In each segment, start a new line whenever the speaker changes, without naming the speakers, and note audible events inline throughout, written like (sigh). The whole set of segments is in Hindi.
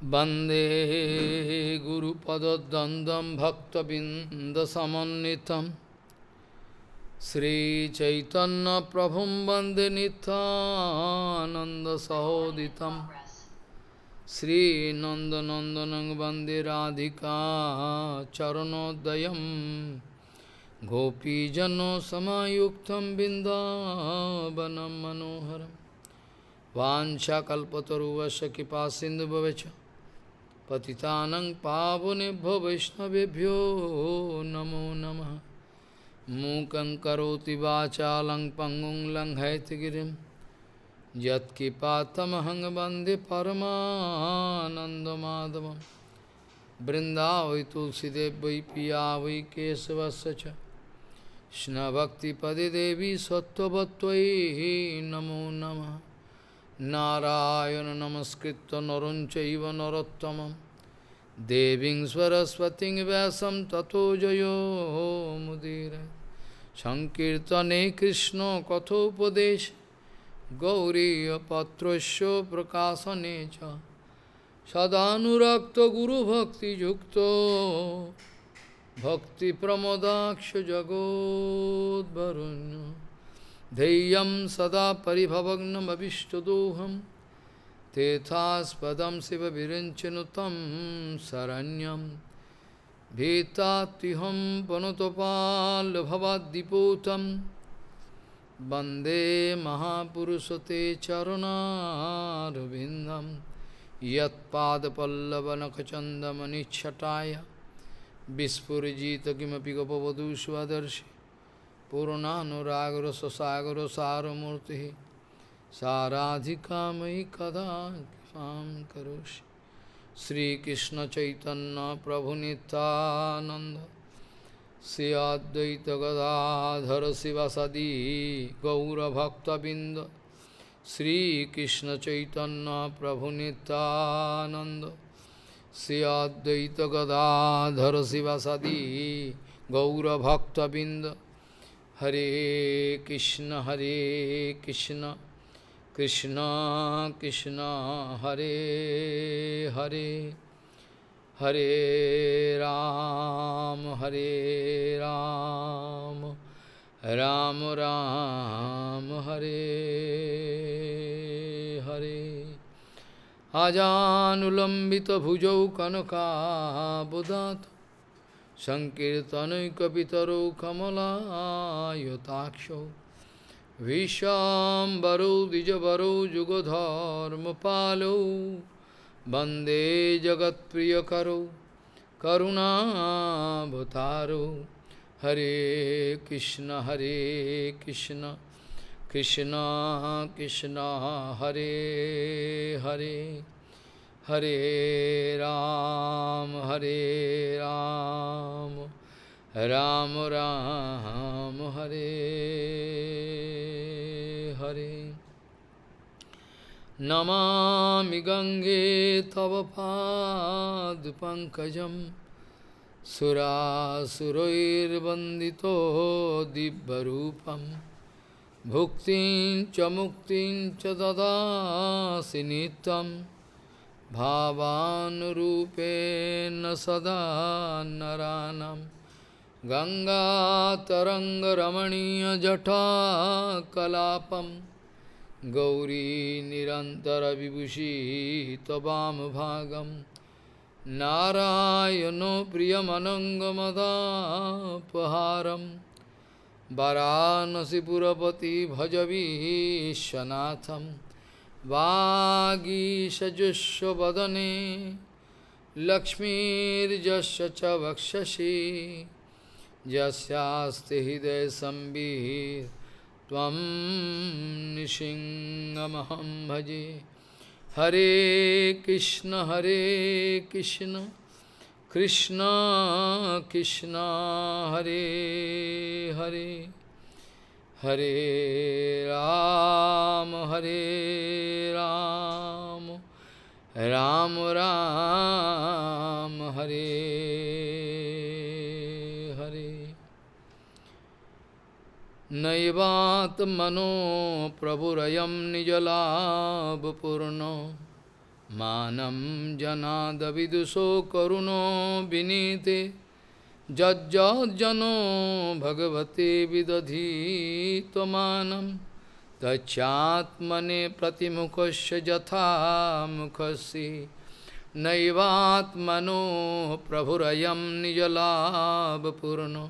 वंदे वन्दे भक्तबिंदसमित श्रीचैतन प्रभु वंदे नितानन्दसहोदितं श्रीनंदनंदन वन्दे राधिका गोपीजन सामुक्त बिन्दावनं मनोहर वाञ्छाकल्पतरुवश कृपा सिन्धुभवच पावने भो वैष्णवेभ्यो नमो नमः मूकं करोति लिरी पङ्गुं वंदे यत्किपातमहं वन्दे परमानन्दमाधवं वृन्दावै तुलसीदेव पिया वै केशवस्य कृष्णभक्तिपदे देवी सत्व नमो नमः नारायण नमस्कृत्य नरं चैव देवी सरस्वती व्यासम ततो मुदीर संकीर्तने कृष्ण कथोपदेश गौरी पत्र प्रकाशने सदाक्त गुरुभक्ति भक्ति प्रमोदाक्ष जगोदरुण धैय सदा पिभवनमीष्टदोहम शिव तेथास्पदं शिवविरिञ्चनुतं शरण्यं भीतात्युहं पनुतपाल्भवाद्दिपूतं वन्दे महापुरुषते चरुणारविन्दं यत्पादपल्लवनखचन्दमनिच्छटाय स्वदर्शी पूर्णागर गपवधूष्वदर्शि पूर्णानुरागरससागरसारमूर्तिः साराधिका मयि कदा कृपा करोषि गौरभक्तबिंद श्री चैतन्य प्रभु गौरभक्तबिन्द श्रीकृष्णचैतन्यप्रभुनितानन्द गदाधर शिव सदी गौरभक्तबिंद हरे कृष्ण हरे कृष्ण কৃষ্ণ কৃষ্ণ হরে হরে হরে রাম হরে রাম রাম রাম হরে হরে আজানুলম্বিত ভুজৌ কনকাবদাত সংকীর্তনৈকপিতরৌ কমলায়তাক্ষ विश्वाम्बरो द्विजबरो युगधर्मपालो वन्दे जगत्प्रियकरो करुणाभतारो हरे कृष्ण हरे कृष्ण कृष्ण कृष्ण हरे हरे हरे राम हरे राम राम राम हरे हरे नमा गंगे तव पाद सुरासुरैर्वन्दितो दिव्यरूपं भुक्तिं च मुक्तिं च ददासि नित्यं भावानुरूपेण सदा नरानम् गङ्गातरङ्गरमणीयजठा कलापम गौरी निरन्तरविभूषी तवामभागं भागम नारायण वरानसिपुरपति वाराणसीपुरपति वागीशजुष्वदने लक्ष्मीर्जस्य च वक्षसि यस्यास्ति हृदय संबीर तम निशिंगमहम भजे हरे कृष्ण हरे कृष्ण कृष्ण कृष्ण हरे हरे हरे राम हरे राम राम राम हरे नैवात्मनो प्रभुरयं निजलाभपूर्णो मानं जनादविदुषो करुणो विनीते जज्जनो भगवते विदधी त्वमानं तच्चात्मने प्रतिमुखस्य यथा मुखस्य नैवात्मनो प्रभुरयं निजलाभपूर्ण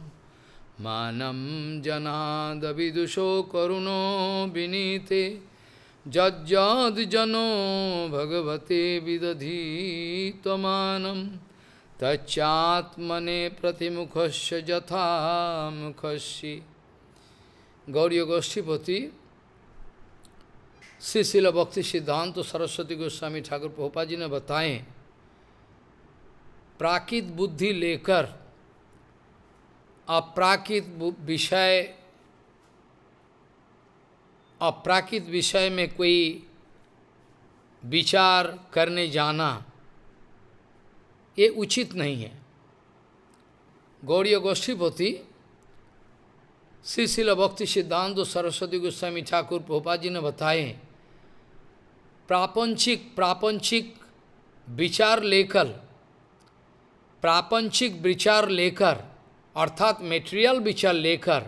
মানম জনাদবিদুষো করুণো বিনীতে যজ্জনো ভগবতে বিদধি তমানম তচ্চাত্মনে প্রতিমুখস্য যথা মুখস্যি গৌরীয় গোষ্ঠীপতি श्रीशिल भक्ति सिद्धांत तो सरस्वती गोस्वामी ठाकुर पोपाजी ने बताएं प्राकृत बुद्धि लेकर अप्राकृत विषय अप्राकृत विषय में कोई विचार करने जाना ये उचित नहीं है गौड़ी गोष्ठीपति श्री शिल भक्ति सिद्धांत सरस्वती गोस्वामी ठाकुर भोपाल जी ने बताए प्रापंचिक प्रापंचिक विचार लेकर प्रापंचिक विचार लेकर अर्थात मेटेरियल विचार लेकर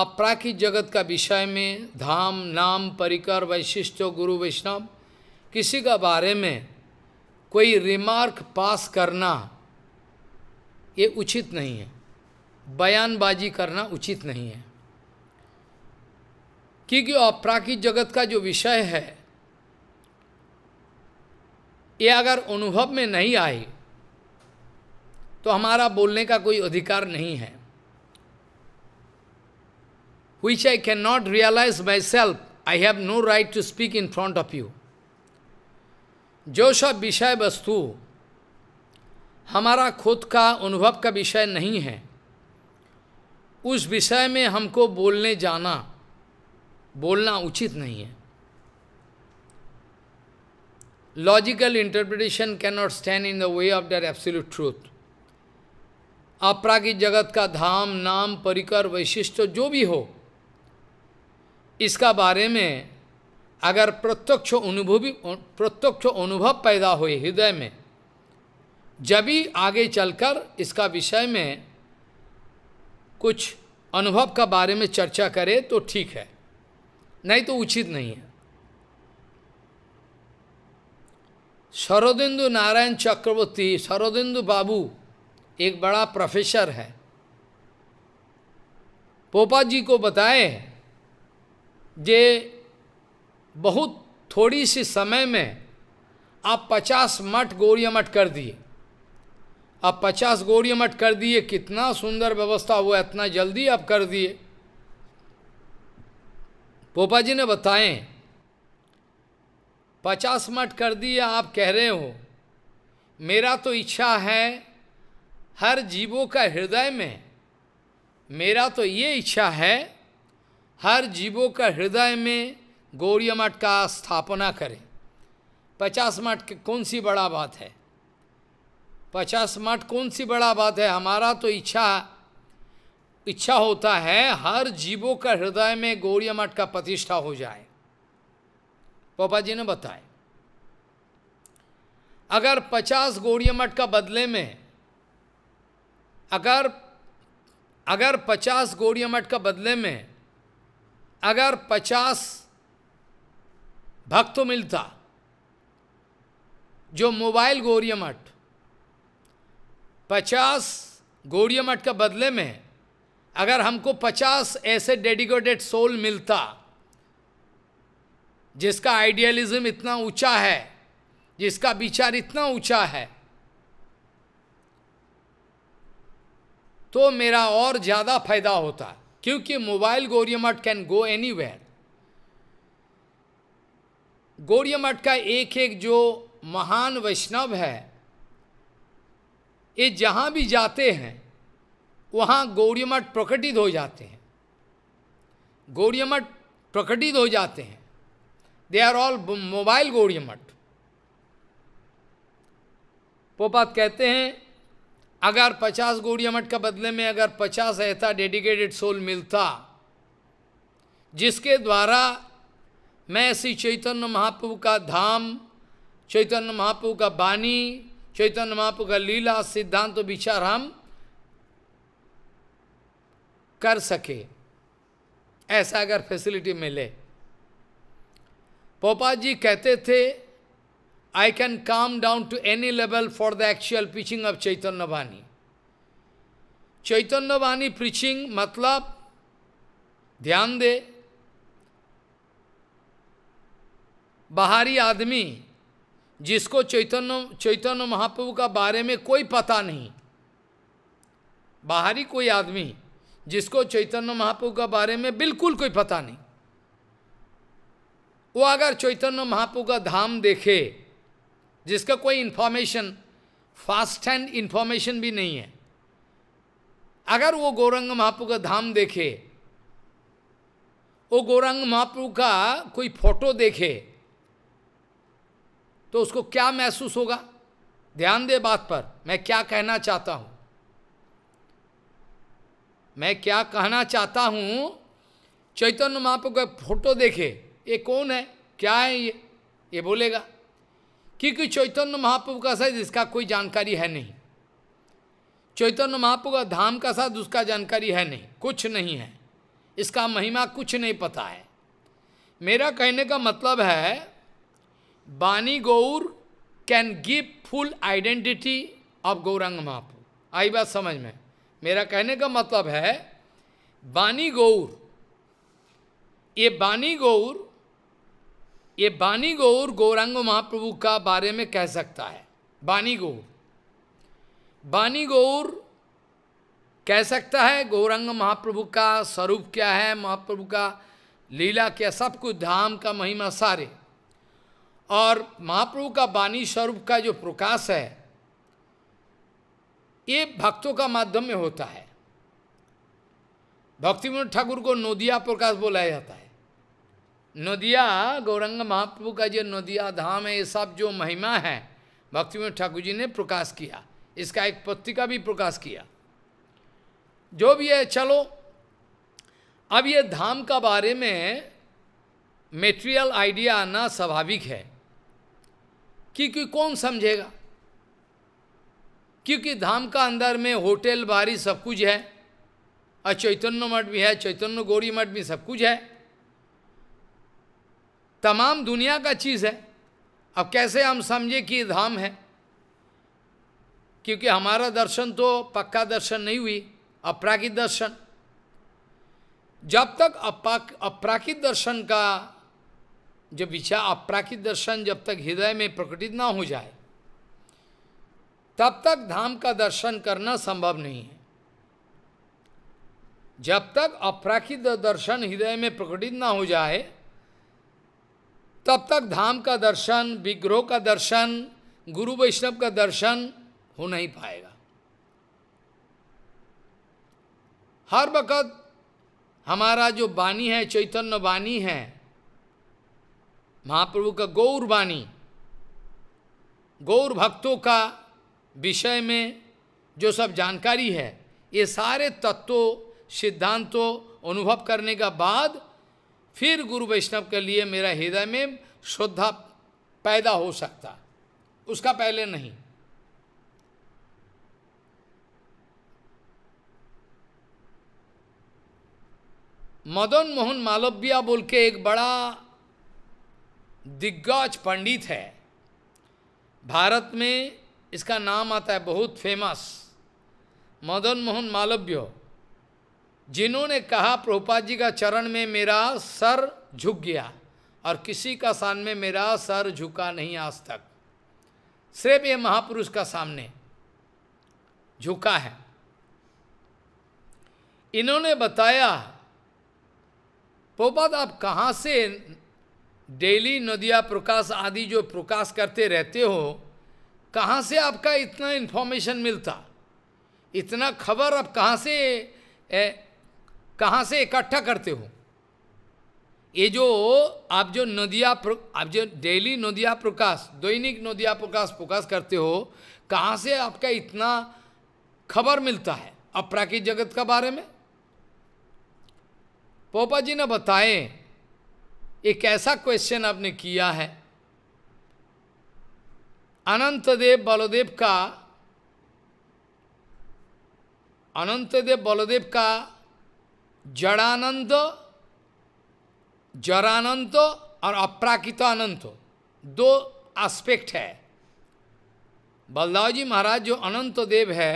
आप प्राकृत जगत का विषय में धाम नाम परिकर वैशिष्ट गुरु वैष्णव किसी का बारे में कोई रिमार्क पास करना ये उचित नहीं है बयानबाजी करना उचित नहीं है क्योंकि अपराकित जगत का जो विषय है ये अगर अनुभव में नहीं आए तो हमारा बोलने का कोई अधिकार नहीं है which I can not realise my self I have no right to speak in front of you जो सब विषय वस्तु हमारा खुद का अनुभव का विषय नहीं है उस विषय में हमको बोलने जाना बोलना उचित नहीं है logical interpretation can not stand in the way of the absolute truth अपरागित जगत का धाम नाम परिकर वैशिष्ट जो भी हो इसका बारे में अगर प्रत्यक्ष अनुभवी प्रत्यक्ष अनुभव पैदा हुए हृदय में जब ही आगे चलकर इसका विषय में कुछ अनुभव का बारे में चर्चा करे तो ठीक है नहीं तो उचित नहीं है शरदेंदु नारायण चक्रवर्ती शरदेन्दु बाबू एक बड़ा प्रोफेसर है पोपा जी को बताए जे बहुत थोड़ी सी समय में आप पचास मठ गौरी मठ कर दिए आप पचास गौरी मठ कर दिए कितना सुंदर व्यवस्था हुआ इतना जल्दी आप कर दिए पोपा जी ने बताए पचास मठ कर दिए आप कह रहे हो मेरा तो इच्छा है हर जीवों का हृदय में मेरा तो ये इच्छा है हर जीवों का हृदय में गौरी मठ का स्थापना करें पचास मठ कौन सी बड़ा बात है पचास मठ कौन सी बड़ा बात है हमारा तो इच्छा इच्छा होता है हर जीवों का हृदय में गौरी मठ का प्रतिष्ठा हो जाए पापा जी ने बताए अगर पचास गौरी मठ का बदले में अगर अगर पचास गौड़िया मठ का बदले में अगर पचास भक्त मिलता जो मोबाइल गौरिया मठ पचास गौरिया मठ का बदले में अगर हमको पचास ऐसे डेडिकेटेड सोल मिलता जिसका आइडियलिज्म इतना ऊंचा है जिसका विचार इतना ऊंचा है तो मेरा और ज़्यादा फायदा होता क्योंकि mobile Gauriyamath can go anywhere Gauriyamath का एक एक जो महान वैष्णव है ये जहाँ भी जाते हैं वहाँ गौरीमठ प्रकटित हो जाते हैं गौरीमठ प्रकटित हो जाते हैं they are all mobile Gaurimath पोपात कहते हैं अगर पचास गोड़िया मठ का बदले में अगर पचास ऐसा डेडिकेटेड सोल मिलता जिसके द्वारा मैं श्री चैतन्य महाप्रभु का धाम चैतन्य महाप्रभु का वाणी चैतन्य महाप्रभु का लीला सिद्धांत तो विचार हम कर सके ऐसा अगर फैसिलिटी मिले पोपा जी कहते थे I can come down to any level for the actual preaching of Chaitanya Bhani. Chaitanya Bhani preaching, matlab, ध्यान दे बाहरी आदमी जिसको चैतन्य चैतन्य महाप्रभु का बारे में कोई पता नहीं बाहरी कोई आदमी जिसको चैतन्य महाप्रभु का बारे में बिल्कुल कोई पता नहीं वो अगर चैतन्य महाप्रभु का धाम देखे जिसका कोई इन्फॉर्मेशन फास्ट हैंड इन्फॉर्मेशन भी नहीं है अगर वो गौरंग महाप्रभु का धाम देखे वो गौरंग महाप्रभु का कोई फोटो देखे तो उसको क्या महसूस होगा ध्यान दे बात पर मैं क्या कहना चाहता हूँ मैं क्या कहना चाहता हूँ चैतन्य महाप्रभु का फोटो देखे ये कौन है क्या है ये ये बोलेगा क्योंकि चैतन्य महाप्रभु का साथ इसका कोई जानकारी है नहीं चैतन्य महाप्रभु का धाम का साथ उसका जानकारी है नहीं कुछ नहीं है इसका महिमा कुछ नहीं पता है मेरा कहने का मतलब है बानी Gaur can give full identity of Gaurang Mahaprabhu आई बात समझ में मेरा कहने का मतलब है बानी गौर ये बानी गौर ये बानी गौर गौरांग महाप्रभु का बारे में कह सकता है बानी गौर बानी गौर कह सकता है गौरांग महाप्रभु का स्वरूप क्या है महाप्रभु का लीला क्या सब कुछ धाम का महिमा सारे और महाप्रभु का बानी स्वरूप का जो प्रकाश है ये भक्तों का माध्यम में होता है भक्ति ठाकुर को नोदिया प्रकाश बोलाया जाता है नदिया गौरंग महाप्रभु का जो नदिया धाम है ये सब जो महिमा है भक्ति में ठाकुर जी ने प्रकाश किया इसका एक पत्रिका भी प्रकाश किया जो भी है चलो अब ये धाम का बारे में मेटेरियल आइडिया आना स्वाभाविक है क्योंकि कौन समझेगा क्योंकि धाम का अंदर में होटल बारी सब कुछ है और चैतन्य मठ भी है चैतन्य गौरी मठ भी सब कुछ है तमाम दुनिया का चीज़ है अब कैसे हम समझे कि धाम है क्योंकि हमारा दर्शन तो पक्का दर्शन नहीं हुई अपराकित दर्शन जब तक अपराकित दर्शन का जब विचार अपराकित दर्शन जब तक हृदय में प्रकटित ना हो जाए तब तक धाम का दर्शन करना संभव नहीं है जब तक अपराकित दर्शन हृदय में प्रकटित ना हो जाए तब तक धाम का दर्शन विग्रोह का दर्शन गुरु वैष्णव का दर्शन हो नहीं पाएगा हर वक़्त हमारा जो वाणी है चैतन्य वाणी है महाप्रभु का गौर वाणी गौर भक्तों का विषय में जो सब जानकारी है ये सारे तत्वों सिद्धांतों अनुभव करने का बाद फिर गुरु वैष्णव के लिए मेरा हृदय में श्रद्धा पैदा हो सकता उसका पहले नहीं मदन मोहन मालव्या बोल के एक बड़ा दिग्गज पंडित है भारत में इसका नाम आता है बहुत फेमस मदन मोहन मालव्य जिन्होंने कहा प्रभुपाद जी का चरण में मेरा सर झुक गया और किसी का सामने मेरा सर झुका नहीं आज तक सिर्फ ये महापुरुष का सामने झुका है इन्होंने बताया प्रोपात आप कहाँ से डेली नदिया प्रकाश आदि जो प्रकाश करते रहते हो कहाँ से आपका इतना इन्फॉर्मेशन मिलता इतना खबर आप कहाँ से ए, कहाँ से इकट्ठा करते हो ये जो आप जो नदिया आप जो डेली नदिया प्रकाश दैनिक नदिया प्रकाश प्रकाश करते हो कहाँ से आपका इतना खबर मिलता है अपराकृत जगत का बारे में पोपा जी ने बताए एक ऐसा क्वेश्चन आपने किया है अनंतदेव बलदेव का अनंतदेव बलदेव का जड़ानंद जरानंत और अप्राकृत अनंत दो एस्पेक्ट है बलदाव जी महाराज जो अनंत देव है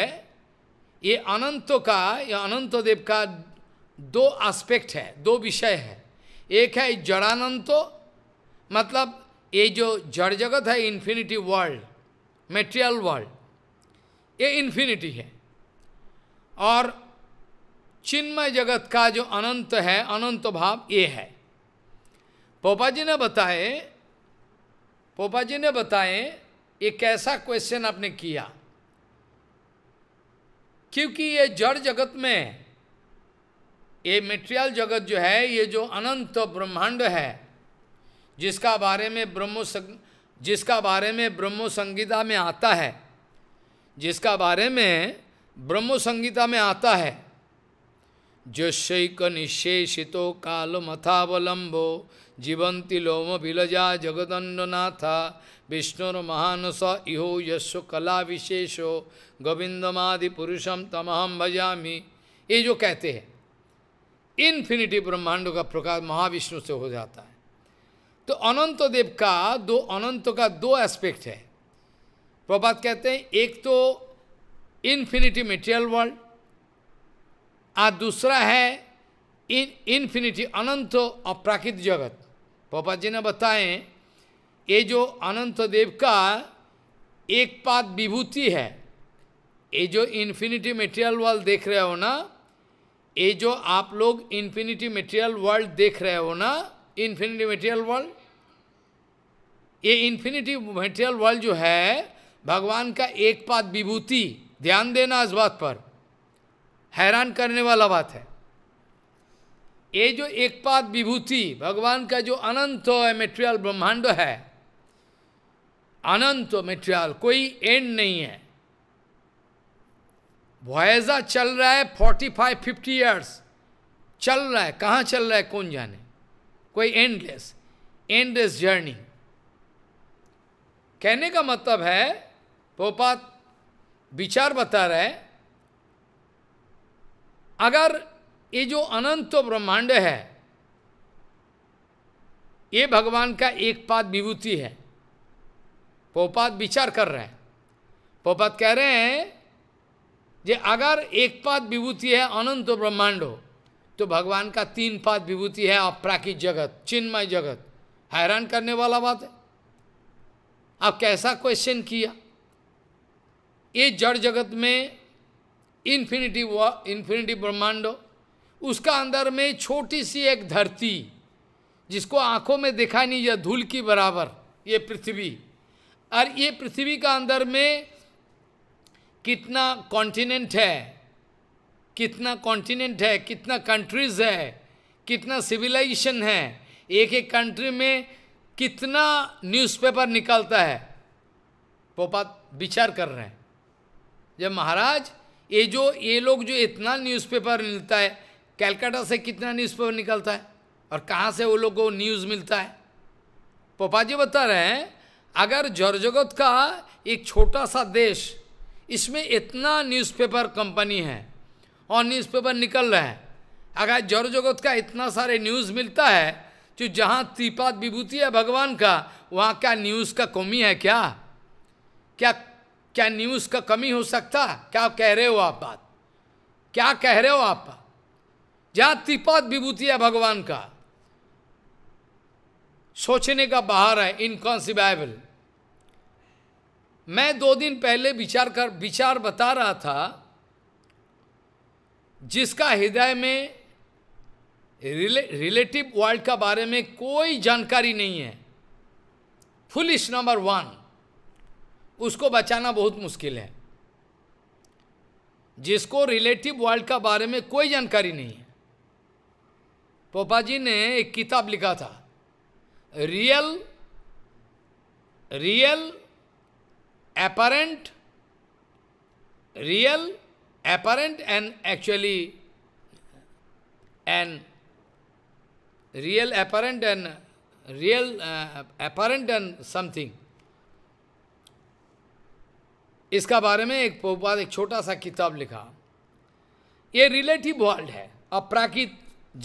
ये अनंत का या अनंत देव का दो एस्पेक्ट है दो विषय है एक है जड़ानंत मतलब ये जो जड़ जगत है इन्फिनिटी वर्ल्ड मेटेरियल वर्ल्ड ये इन्फिनिटी है और चिन्मय जगत का जो अनंत है अनंत भाव ये है पोपा जी ने बताए पोपा जी ने बताए ये कैसा क्वेश्चन आपने किया क्योंकि ये जड़ जगत में ये मेटेरियल जगत जो है ये जो अनंत ब्रह्मांड है जिसका बारे में ब्रह्म जिसका बारे में ब्रह्म संगीता में आता है जिसका बारे में ब्रह्म संगीता में आता है ज्योशक निशेषितो कालमथावलंबो जीवंती लोम विलजा महान स इहो यशो कला विशेषो गोविंदमादि पुरुषम तमहम भजा ये जो कहते हैं इन्फिनिटी ब्रह्मांडों का प्रकाश महाविष्णु से हो जाता है तो अनंत देव का दो अनंत का दो एस्पेक्ट है प्रभात कहते हैं एक तो इन्फिनिटी मेटेरियल वर्ल्ड और दूसरा है इन इन्फिनिटी अनंत और प्राकृत जगत पापा जी ने बताए ये जो अनंत देव का एक पाद विभूति है ये जो इन्फिनिटी मेटेरियल वर्ल्ड देख रहे हो ना ये जो आप लोग इन्फिनिटी मटेरियल वर्ल्ड देख रहे हो ना इन्फिनिटी मटेरियल वर्ल्ड ये इन्फिनिटी मेटेरियल वर्ल्ड जो है भगवान का एक पाद विभूति ध्यान देना इस बात पर हैरान करने वाला बात है ये जो एक पाद विभूति भगवान का जो अनंत मेटेरियल ब्रह्मांड है अनंत मेटेरियल कोई एंड नहीं है वॉयजा चल रहा है फोर्टी फाइव फिफ्टी ईयर्स चल रहा है कहाँ चल रहा है कौन जाने कोई एंडलेस एंडलेस जर्नी कहने का मतलब है पोपात विचार बता रहे हैं अगर ये जो अनंत ब्रह्मांड है ये भगवान का एक पाद विभूति है पोपात विचार कर रहे हैं पोपात कह रहे हैं जे अगर एक पाद विभूति है अनंत ब्रह्मांड हो तो भगवान का तीन पाद विभूति है अपराकित जगत चिन्मय जगत हैरान करने वाला बात है आप कैसा क्वेश्चन किया ये जड़ जगत में इन्फिनिटी इन्फिनिटी ब्रह्मांडो उसका अंदर में छोटी सी एक धरती जिसको आंखों में देखा नहीं जा धूल की बराबर ये पृथ्वी और ये पृथ्वी का अंदर में कितना कॉन्टिनेंट है कितना कॉन्टिनेंट है कितना कंट्रीज है कितना सिविलाइजेशन है एक एक कंट्री में कितना न्यूज़पेपर निकलता है बात विचार कर रहे हैं जब महाराज ये जो ये लोग जो इतना न्यूज़पेपर मिलता है कैलकाटा से कितना न्यूज़पेपर निकलता है और कहाँ से वो लोग को न्यूज़ मिलता है पापा जी बता रहे हैं अगर जड़जगत का एक छोटा सा देश इसमें इतना न्यूज़पेपर कंपनी है और न्यूज़पेपर निकल रहे हैं अगर जगत का इतना सारे न्यूज़ मिलता है जो तो जहाँ त्रिपाद विभूति है भगवान का वहाँ क्या न्यूज़ का कमी है क्या क्या क्या न्यूज का कमी हो सकता है क्या कह रहे हो आप बात क्या कह रहे हो आप जहाँ त्रिपद विभूति है भगवान का सोचने का बाहर है इनकॉन्सिबल मैं दो दिन पहले विचार कर विचार बता रहा था जिसका हृदय में रिले, रिलेटिव वर्ल्ड का बारे में कोई जानकारी नहीं है फुलिश नंबर वन उसको बचाना बहुत मुश्किल है जिसको रिलेटिव वर्ल्ड का बारे में कोई जानकारी नहीं है पोपा जी ने एक किताब लिखा था real real apparent real apparent and actually and real apparent and real apparent and something इसका बारे में एक प्रभुपाद एक छोटा सा किताब लिखा ये रिलेटिव वर्ल्ड है अपराकित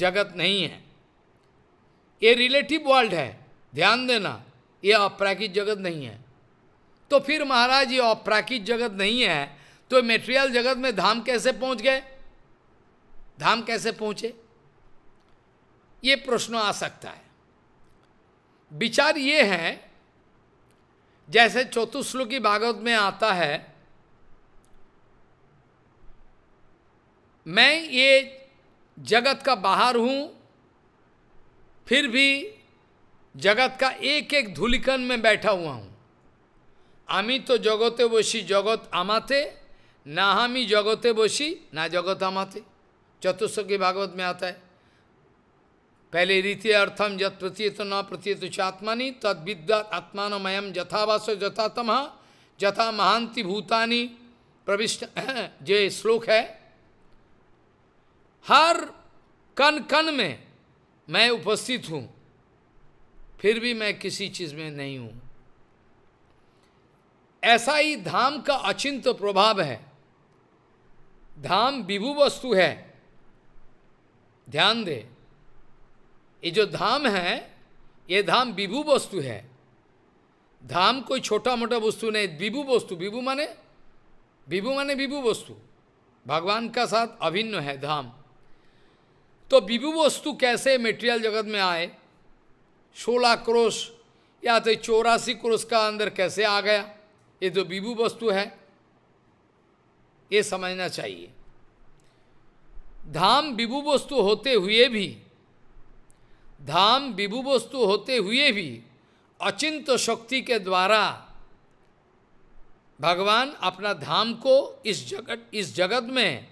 जगत नहीं है ये रिलेटिव वर्ल्ड है ध्यान देना ये अपराकित जगत नहीं है तो फिर महाराज ये अपराकित जगत नहीं है तो मेटेरियल जगत में धाम कैसे पहुंच गए धाम कैसे पहुंचे ये प्रश्न आ सकता है विचार ये है जैसे चौथुश्लोकी भागवत में आता है मैं ये जगत का बाहर हूँ फिर भी जगत का एक एक धूलिकन में बैठा हुआ हूँ तो जगते बसी जगत आमाते ना हमी जगते बसी ना जगत आमाते আমাতে की भागवत में आता है पहले रीति अर्थम जत प्रतीत न प्रतीत चात्मानी तद विद्या नयम यथावास यथातम यथा महांति भूतानी प्रविष्ट (clears throat) जो श्लोक है हर कण कण में मैं उपस्थित हूँ फिर भी मैं किसी चीज़ में नहीं हूँ ऐसा ही धाम का अचिंत प्रभाव है धाम विभु वस्तु है ध्यान दें ये जो धाम है ये धाम विभू वस्तु है धाम कोई छोटा मोटा वस्तु नहीं विभू वस्तु विभु माने विभू माने विभू वस्तु भगवान का साथ अभिन्न है धाम तो विभु वस्तु कैसे मेटेरियल जगत में आए सोलह क्रोश या तो चौरासी क्रोश का अंदर कैसे आ गया ये जो तो विभु वस्तु है ये समझना चाहिए धाम विभू वस्तु होते हुए भी धाम विभु वस्तु होते हुए भी अचिंत शक्ति के द्वारा भगवान अपना धाम को इस जगत इस जगत में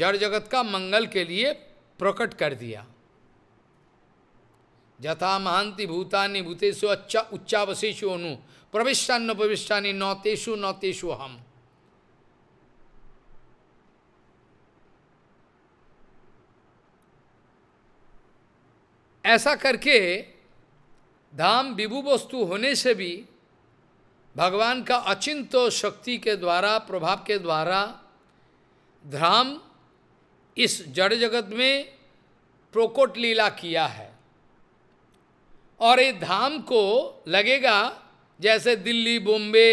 जड़ जगत का मंगल के लिए प्रकट कर दिया जथा महांति भूतानि भूतेषु अच्छा उच्चावशेषु अनु प्रविष्टान्न प्रविष्टानि नौतेषु नौतेषु हम ऐसा करके धाम विभु वस्तु होने से भी भगवान का अचिंत शक्ति के द्वारा प्रभाव के द्वारा धाम इस जड़ जगत में प्रोकोट लीला किया है और ये धाम को लगेगा जैसे दिल्ली बॉम्बे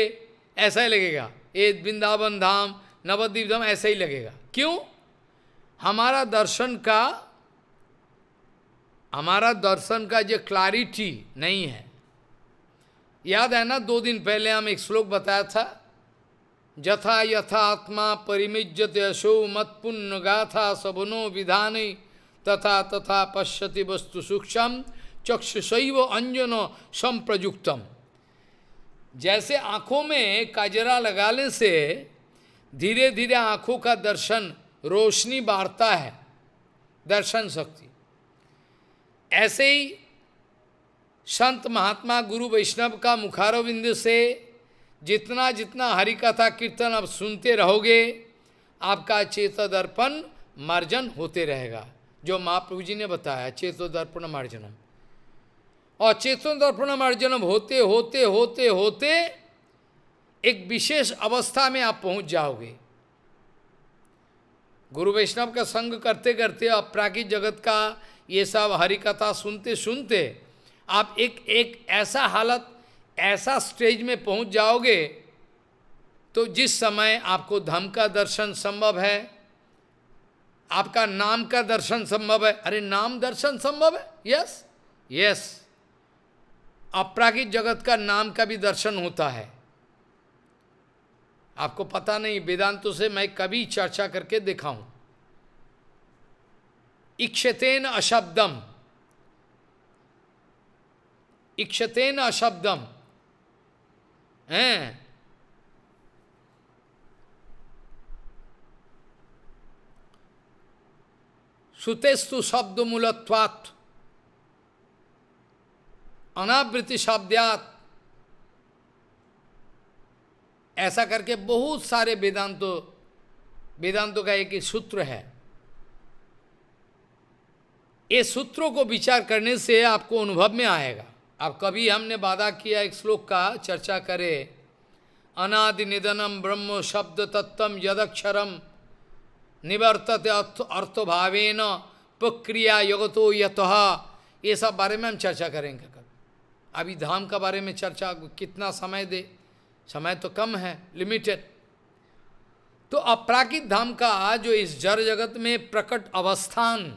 ऐसा ही लगेगा ये वृंदावन धाम नवद्वीप धाम ऐसा ही लगेगा क्यों हमारा दर्शन का हमारा दर्शन का जो क्लैरिटी नहीं है याद है ना दो दिन पहले हम एक श्लोक बताया था यथा यथा आत्मा परिमिजत यशो मतपुन्न गाथा सबनो विधान तथा तथा पश्यति वस्तु सूक्ष्म चक्षुषैव अंजनो संप्रयुक्तम जैसे आँखों में काजरा लगाने से धीरे धीरे आँखों का दर्शन रोशनी बाढ़ता है दर्शन शक्ति ऐसे ही संत महात्मा गुरु वैष्णव का मुखारोविंद से जितना जितना हरि कथा कीर्तन आप सुनते रहोगे आपका दर्पण मार्जन होते रहेगा जो महाप्रभु जी ने बताया दर्पण मार्जनम और दर्पण मार्जनम होते होते होते होते एक विशेष अवस्था में आप पहुंच जाओगे गुरु वैष्णव का संग करते करते आप प्राकृत जगत का ये सब हरि कथा सुनते सुनते आप एक एक ऐसा हालत ऐसा स्टेज में पहुंच जाओगे तो जिस समय आपको धम का दर्शन संभव है आपका नाम का दर्शन संभव है अरे नाम दर्शन संभव है यस यस अपरागिक जगत का नाम का भी दर्शन होता है आपको पता नहीं वेदांतों से मैं कभी चर्चा करके दिखाऊं इक्षतेन अशब्दम इक्षतेन अशब्दम हैं सुतेस्तु शब्द मूलत्वात् अनावृत्ति शब्दात ऐसा करके बहुत सारे वेदांतों वेदांतों का एक सूत्र है ये सूत्रों को विचार करने से आपको अनुभव में आएगा अब कभी हमने वादा किया एक श्लोक का चर्चा करे अनादि निधनम ब्रह्म शब्द तत्तम यदक्षरम निवर्तते अर्थ अर्थभावेन प्रक्रिया योगतो यत ये सब बारे में हम चर्चा करेंगे कल अभी धाम का बारे में चर्चा कितना समय दे समय तो कम है लिमिटेड तो अपराकित धाम का जो इस जड़ जगत में प्रकट अवस्थान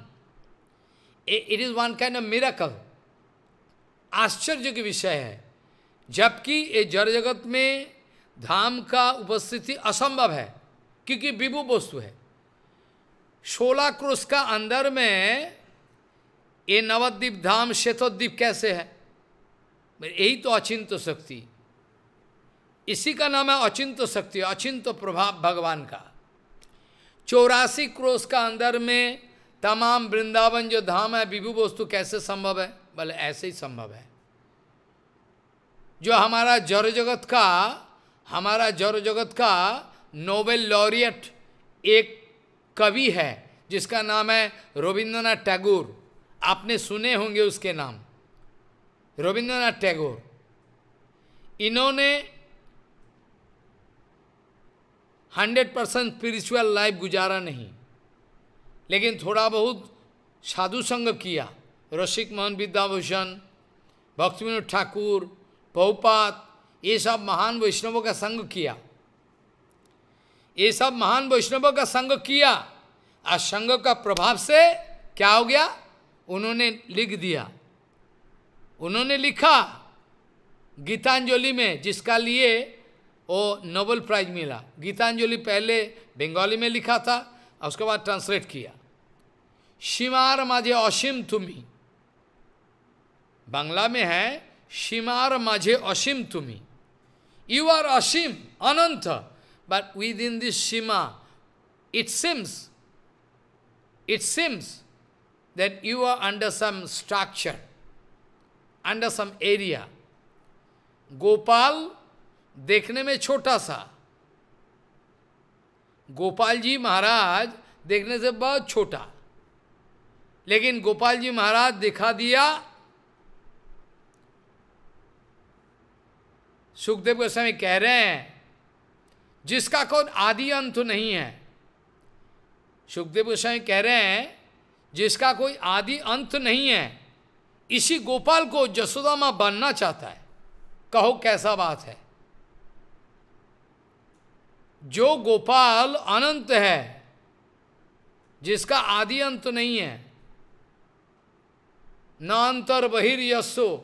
it is one kind of कल आश्चर्य के विषय है जबकि ये जड़ जगत में धाम का उपस्थिति असंभव है क्योंकि विभु वस्तु है सोलह क्रोश का अंदर में ये नवद्वीप धाम श्वेतोद्वीप कैसे है यही तो अचिंत शक्ति इसी का नाम है अचिंत शक्ति अचिंत प्रभाव भगवान का चौरासी क्रोश का अंदर में तमाम वृंदावन जो धाम है विभु वस्तु कैसे संभव है बोले ऐसे ही संभव है जो हमारा जड़ जगत का हमारा जड़ जगत का नोबेल लॉरियट एक कवि है जिसका नाम है रविंद्रनाथ टैगोर आपने सुने होंगे उसके नाम रविंद्रनाथ टैगोर इन्होंने हंड्रेड परसेंट स्पिरिचुअल लाइफ गुजारा नहीं लेकिन थोड़ा बहुत साधु संग किया रसिक मोहन विद्याभूषण भक्तिविनोद ठाकुर बहुपात ये सब महान वैष्णवों का संग किया ये सब महान वैष्णवों का संग किया और संग का प्रभाव से क्या हो गया उन्होंने लिख दिया उन्होंने लिखा गीतांजलि में जिसका लिए वो नोबल प्राइज मिला गीतांजलि पहले बंगाली में लिखा था उसके बाद ट्रांसलेट किया सीमार माझे असीम तुम्ही बांग्ला में है सीमार माझे असीम तुम्ही यू आर असीम अनंत बट विद इन दिस सीमा it seems it seems that you are under some structure under some area Gopal देखने में छोटा सा गोपाल जी महाराज देखने से बहुत छोटा लेकिन गोपाल जी महाराज दिखा दिया सुखदेव समय कह रहे हैं जिसका कोई आदि अंत नहीं है सुखदेव गोस्वामी कह रहे हैं जिसका कोई आदि अंत नहीं है इसी गोपाल को जसोदा माँ बनना चाहता है कहो कैसा बात है जो गोपाल अनंत है जिसका आदि अंत नहीं है नान्तर न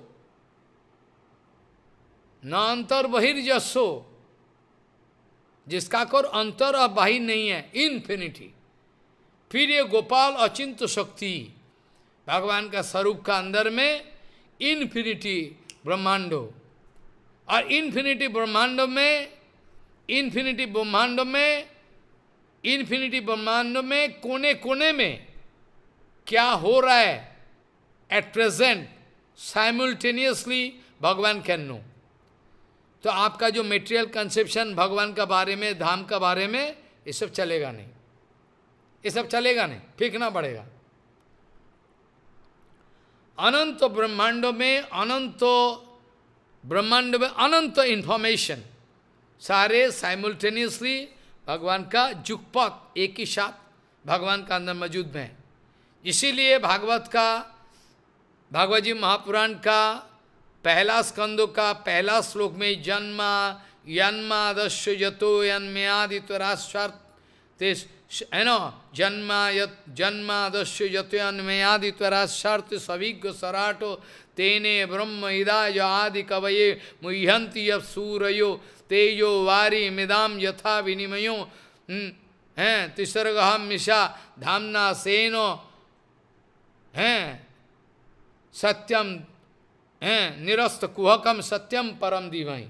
नान्तर बहिर्यस्सो जिसका कोर अंतर और बाहिर नहीं है इन्फिनिटी फिर ये गोपाल अचिंत शक्ति भगवान का स्वरूप का अंदर में इन्फिनिटी ब्रह्मांडो और इन्फिनिटी ब्रह्मांड में इन्फिनिटी ब्रह्मांड में इन्फिनिटी ब्रह्मांड में कोने कोने में क्या हो रहा है एट प्रेजेंट साइमल्टेनियसली भगवान कैन नो तो आपका जो मेटेरियल कंसेप्शन भगवान का बारे में धाम का बारे में ये सब चलेगा नहीं ये सब चलेगा नहीं फेंकना पड़ेगा अनंत ब्रह्मांड में अनंत ब्रह्मांड में अनंत इन्फॉर्मेशन सारे साइमल्टेनियसली भगवान का जुगपथ एक ही साथ भगवान का अंदर मौजूद में इसीलिए भागवत का भागवत जी महापुराण का पहला स्कंदों का पहला श्लोक में जन्मा यन्मादस्य यतो यन्मयादितराश्चार्थ है ना जन्मा यत जन्मादस्य यतो यन्मयादितराश्चार्थ सविज्ञ सराटो तेने ब्रह्म इदा आदि कवये मुह्यंती यब सूरयो तेजो वारी मिदाम यथा विनिमयो हम्म, हैं तिसर्गहम मिशा धामना सेनो हैं सत्यम हैं निरस्त कुहकम सत्यम परम धीमहि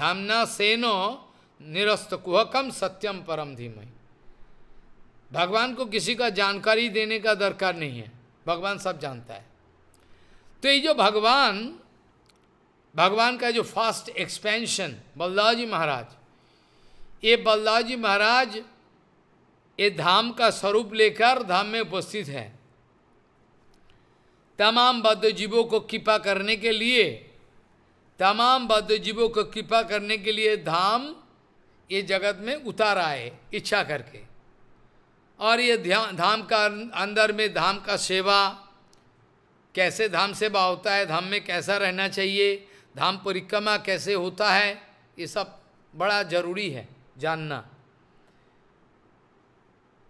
धामना सेनो निरस्त कुहकम सत्यम परम धीमहि भगवान को किसी का जानकारी देने का दरकार नहीं है भगवान सब जानता है तो ये जो भगवान भगवान का जो फर्स्ट एक्सपेंशन बल्लाव जी महाराज ये बल्लाजी जी महाराज ये धाम का स्वरूप लेकर धाम में उपस्थित है तमाम बद्ध जीवों को कृपा करने के लिए तमाम बद्ध जीवों को कृपा करने के लिए धाम ये जगत में उतार आए इच्छा करके और ये धाम का अंदर में धाम का सेवा कैसे धाम सेवा होता है धाम में कैसा रहना चाहिए धाम परिक्रमा कैसे होता है ये सब बड़ा जरूरी है जानना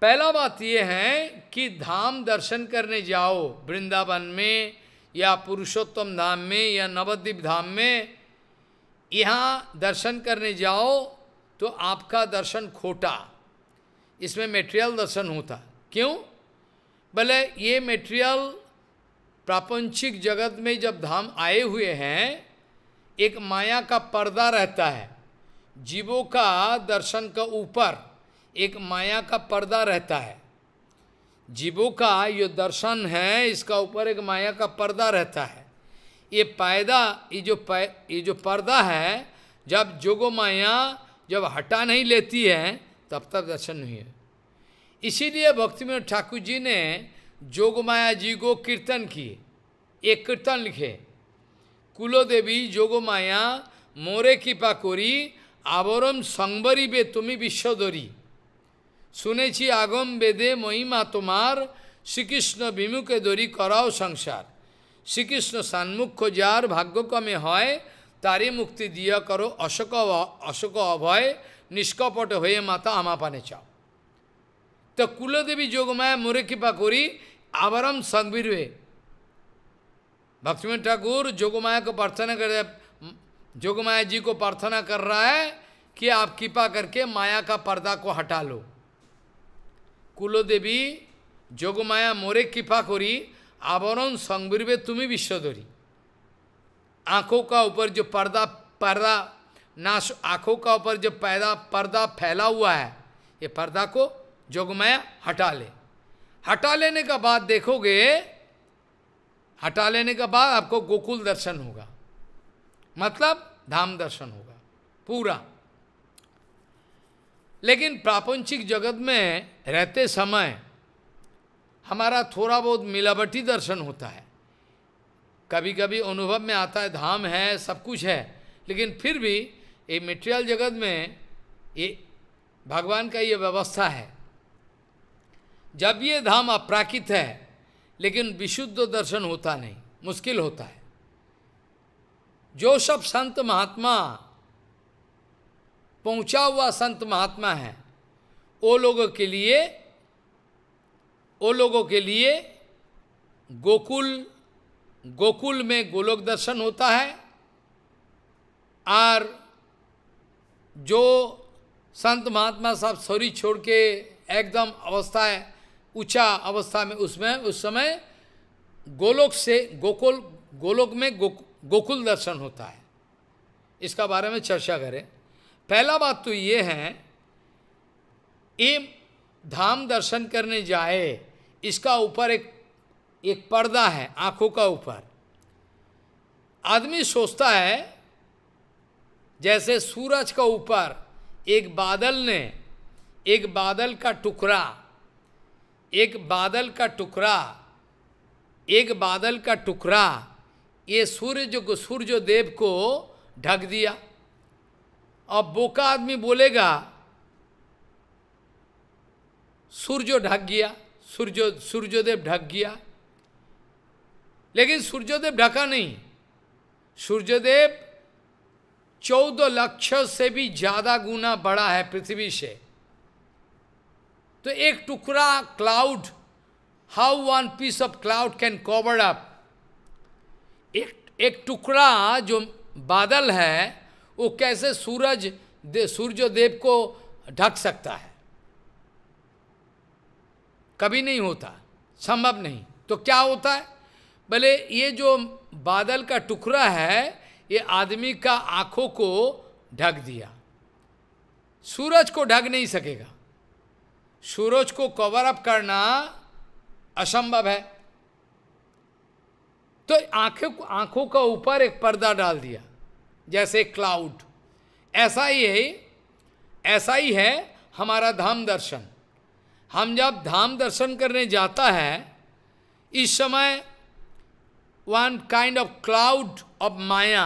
पहला बात ये है कि धाम दर्शन करने जाओ वृंदावन में या पुरुषोत्तम धाम में या नवद्वीप धाम में यहाँ दर्शन करने जाओ तो आपका दर्शन खोटा इसमें मेटेरियल दर्शन होता क्यों भले ये मेटेरियल प्रापंचिक जगत में जब धाम आए हुए हैं एक माया का पर्दा रहता है जीवों का दर्शन का ऊपर एक माया का पर्दा रहता है जीवों का ये दर्शन है इसका ऊपर एक माया का पर्दा रहता है ये पायदा ये जो पै ये जो पर्दा है जब जोगो माया जब हटा नहीं लेती है तब तक दर्शन नहीं है इसीलिए भक्ति में ठाकुर जी ने जोग माया जी को कीर्तन किए एक कीर्तन लिखे কুলদেবী যোগমায়া মোরে কৃপা করি আবরম সংবরিবে তুমি বিশ্বদরী শুনেছি আগম বেদে মহিমা তোমার শ্রীকৃষ্ণ বিমুখে দরি করাও সংসার শ্রীকৃষ্ণ সান্মুখ্য যার ভাগ্যক্রমে হয় তারই মুক্তি দিয়া করো অশোক অশোক অভয় নিষ্কপট হয়ে মাতা আমাপানে চাও তো কুলদেবী যোগমায়া মোরে কৃপা করি আবারম সংবিরবে भक्तिमय ठाकुर जोगमाया को प्रार्थना कर जोगमाया जी को प्रार्थना कर रहा है कि आप कृपा करके माया का पर्दा को हटा लो कुलो देवी যোগমায়া मोरे कृपा करी आवरण संगुरबे तुम्हें विश्वधरी आँखों का ऊपर जो पर्दा पर्दा नाश आँखों का ऊपर जो पैदा पर्दा फैला हुआ है ये पर्दा को जोगमाया हटा ले हटा लेने का बाद देखोगे हटा लेने के बाद आपको गोकुल दर्शन होगा मतलब धाम दर्शन होगा पूरा लेकिन प्रापंचिक जगत में रहते समय हमारा थोड़ा बहुत मिलावटी दर्शन होता है कभी कभी अनुभव में आता है धाम है सब कुछ है लेकिन फिर भी ये मेटेरियल जगत में ये भगवान का ये व्यवस्था है जब ये धाम अपराकित है लेकिन विशुद्ध दर्शन होता नहीं मुश्किल होता है जो सब संत महात्मा पहुंचा हुआ संत महात्मा है वो लोगों के लिए वो लोगों के लिए गोकुल गोकुल में गोलोक दर्शन होता है और जो संत महात्मा साहब सौरी छोड़ के एकदम अवस्था है ऊंचा अवस्था में उसमें उस समय गोलोक से गोकुल गोलोक में गो, गोकुल दर्शन होता है इसका बारे में चर्चा करें पहला बात तो ये है ये धाम दर्शन करने जाए इसका ऊपर एक एक पर्दा है आंखों का ऊपर आदमी सोचता है जैसे सूरज का ऊपर एक बादल ने एक बादल का टुकड़ा एक बादल का टुकड़ा एक बादल का टुकड़ा ये सूर्य जो सूर्य देव को ढक दिया और बोका आदमी बोलेगा सूर्य ढक गया सूर्य सूर्योदेव ढक गया लेकिन सूर्योदेव ढका नहीं सूर्योदेव चौदह लक्ष्य से भी ज़्यादा गुना बड़ा है पृथ्वी से तो एक टुकड़ा cloud how one piece of cloud can cover up एक एक टुकड़ा जो बादल है वो कैसे सूरज दे, देव को ढक सकता है कभी नहीं होता संभव नहीं तो क्या होता है भले ये जो बादल का टुकड़ा है ये आदमी का आंखों को ढक दिया सूरज को ढक नहीं सकेगा सूरज को कवर अप करना असंभव है तो आंखों आंखों का ऊपर एक पर्दा डाल दिया जैसे क्लाउड ऐसा ही है ऐसा ही है हमारा धाम दर्शन हम जब धाम दर्शन करने जाता है इस समय one kind of cloud of maya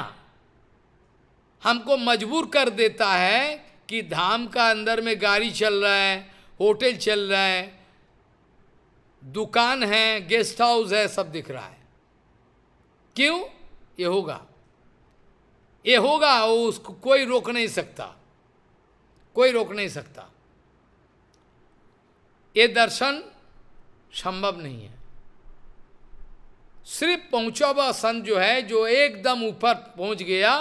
हमको मजबूर कर देता है कि धाम का अंदर में गाड़ी चल रहा है होटल चल रहा है दुकान है गेस्ट हाउस है सब दिख रहा है क्यों ये होगा ये होगा वो उसको कोई रोक नहीं सकता कोई रोक नहीं सकता ये दर्शन संभव नहीं है सिर्फ पहुंचा हुआ संत जो है जो एकदम ऊपर पहुंच गया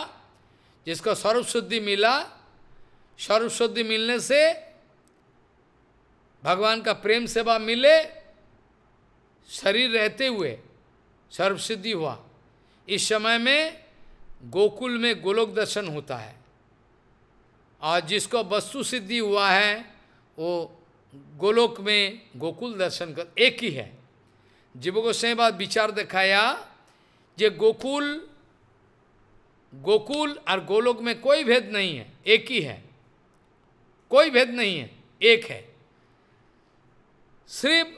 जिसको सर्वशुद्धि मिला सर्वशुद्धि मिलने से भगवान का प्रेम सेवा मिले शरीर रहते हुए सर्वसिद्धि हुआ इस समय में गोकुल में गोलोक दर्शन होता है और जिसको वस्तु सिद्धि हुआ है वो गोलोक में गोकुल दर्शन कर एक ही है जीव सही बात विचार दिखाया जे गोकुल गोकुल और गोलोक में कोई भेद नहीं है एक ही है कोई भेद नहीं है एक है सिर्फ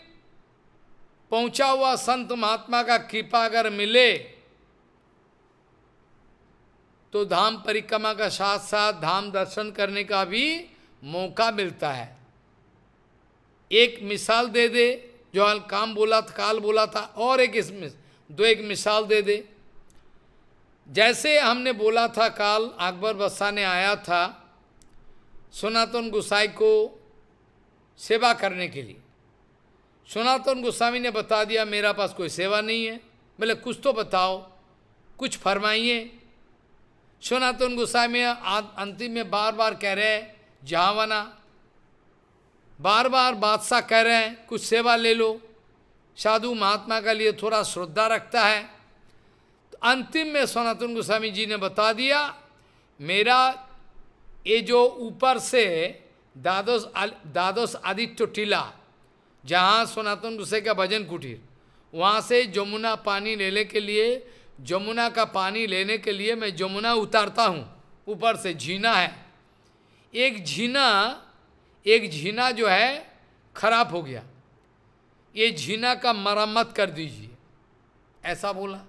पहुंचा हुआ संत महात्मा का कृपा अगर मिले तो धाम परिक्रमा का साथ साथ धाम दर्शन करने का भी मौका मिलता है एक मिसाल दे दे जो हल काम बोला था काल बोला था और एक इसमें दो एक मिसाल दे दे जैसे हमने बोला था काल अकबर बस्सा ने आया था सनातन गुसाई को सेवा करने के लिए सनातन तो गोस्वामी ने बता दिया मेरा पास कोई सेवा नहीं है बोले कुछ तो बताओ कुछ फरमाइए सनातन तो गोस्वामी अंतिम में बार बार कह रहे हैं जावना बार बार बादशाह कह रहे हैं कुछ सेवा ले लो साधु महात्मा के लिए थोड़ा श्रद्धा रखता है तो अंतिम में सनातन तो गोस्वामी जी ने बता दिया मेरा ये जो ऊपर से द्वादश द्वादश आदित्य टीला जहाँ सनातन गुस्से का भजन कुटीर वहाँ से जमुना पानी लेने के लिए जमुना का पानी लेने के लिए मैं जमुना उतारता हूँ ऊपर से झीना है एक झीना एक झीना जो है खराब हो गया ये झीना का मरम्मत कर दीजिए ऐसा बोला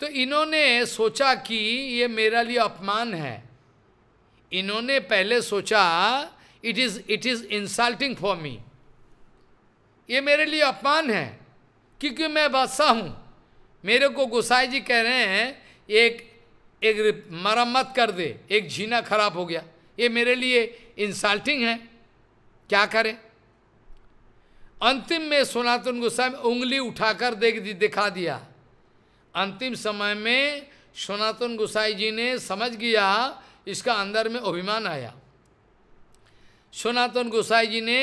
तो इन्होंने सोचा कि ये मेरा लिए अपमान है इन्होंने पहले सोचा it is it is insulting for me ये मेरे लिए अपमान है क्योंकि मैं बादशाह हूँ मेरे को गोसाई जी कह रहे हैं एक एक मरम्मत कर दे एक झीना खराब हो गया ये मेरे लिए इंसल्टिंग है क्या करें अंतिम में सनातन गोस्वामी उंगली उठाकर देख दिखा दिया अंतिम समय में सनातन गोसाई जी ने समझ गया इसका अंदर में अभिमान आया सनातन गोसाई जी ने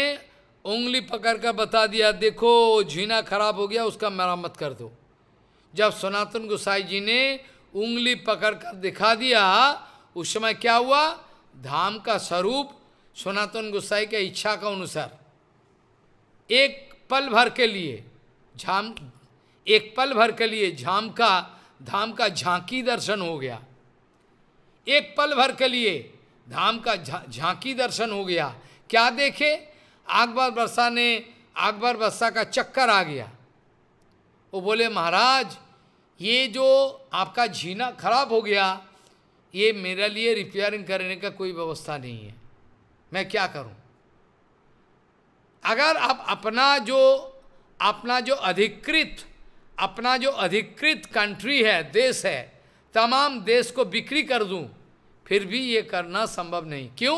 उंगली पकड़ कर बता दिया देखो झीना खराब हो गया उसका मरम्मत कर दो जब सनातन गोसाई जी ने उंगली पकड़ कर दिखा दिया उस समय क्या हुआ धाम का स्वरूप सनातन गोसाई के इच्छा का अनुसार एक पल भर के लिए झाम एक पल भर के लिए झाम का धाम का झांकी दर्शन हो गया एक पल भर के लिए धाम का झांकी दर्शन हो गया क्या देखे अकबर बरसा ने अकबर बरसा का चक्कर आ गया वो बोले महाराज ये जो आपका झीना खराब हो गया ये मेरे लिए रिपेयरिंग करने का कोई व्यवस्था नहीं है मैं क्या करूं? अगर आप अपना जो अपना जो अधिकृत अपना जो अधिकृत कंट्री है देश है तमाम देश को बिक्री कर दूं, फिर भी ये करना संभव नहीं क्यों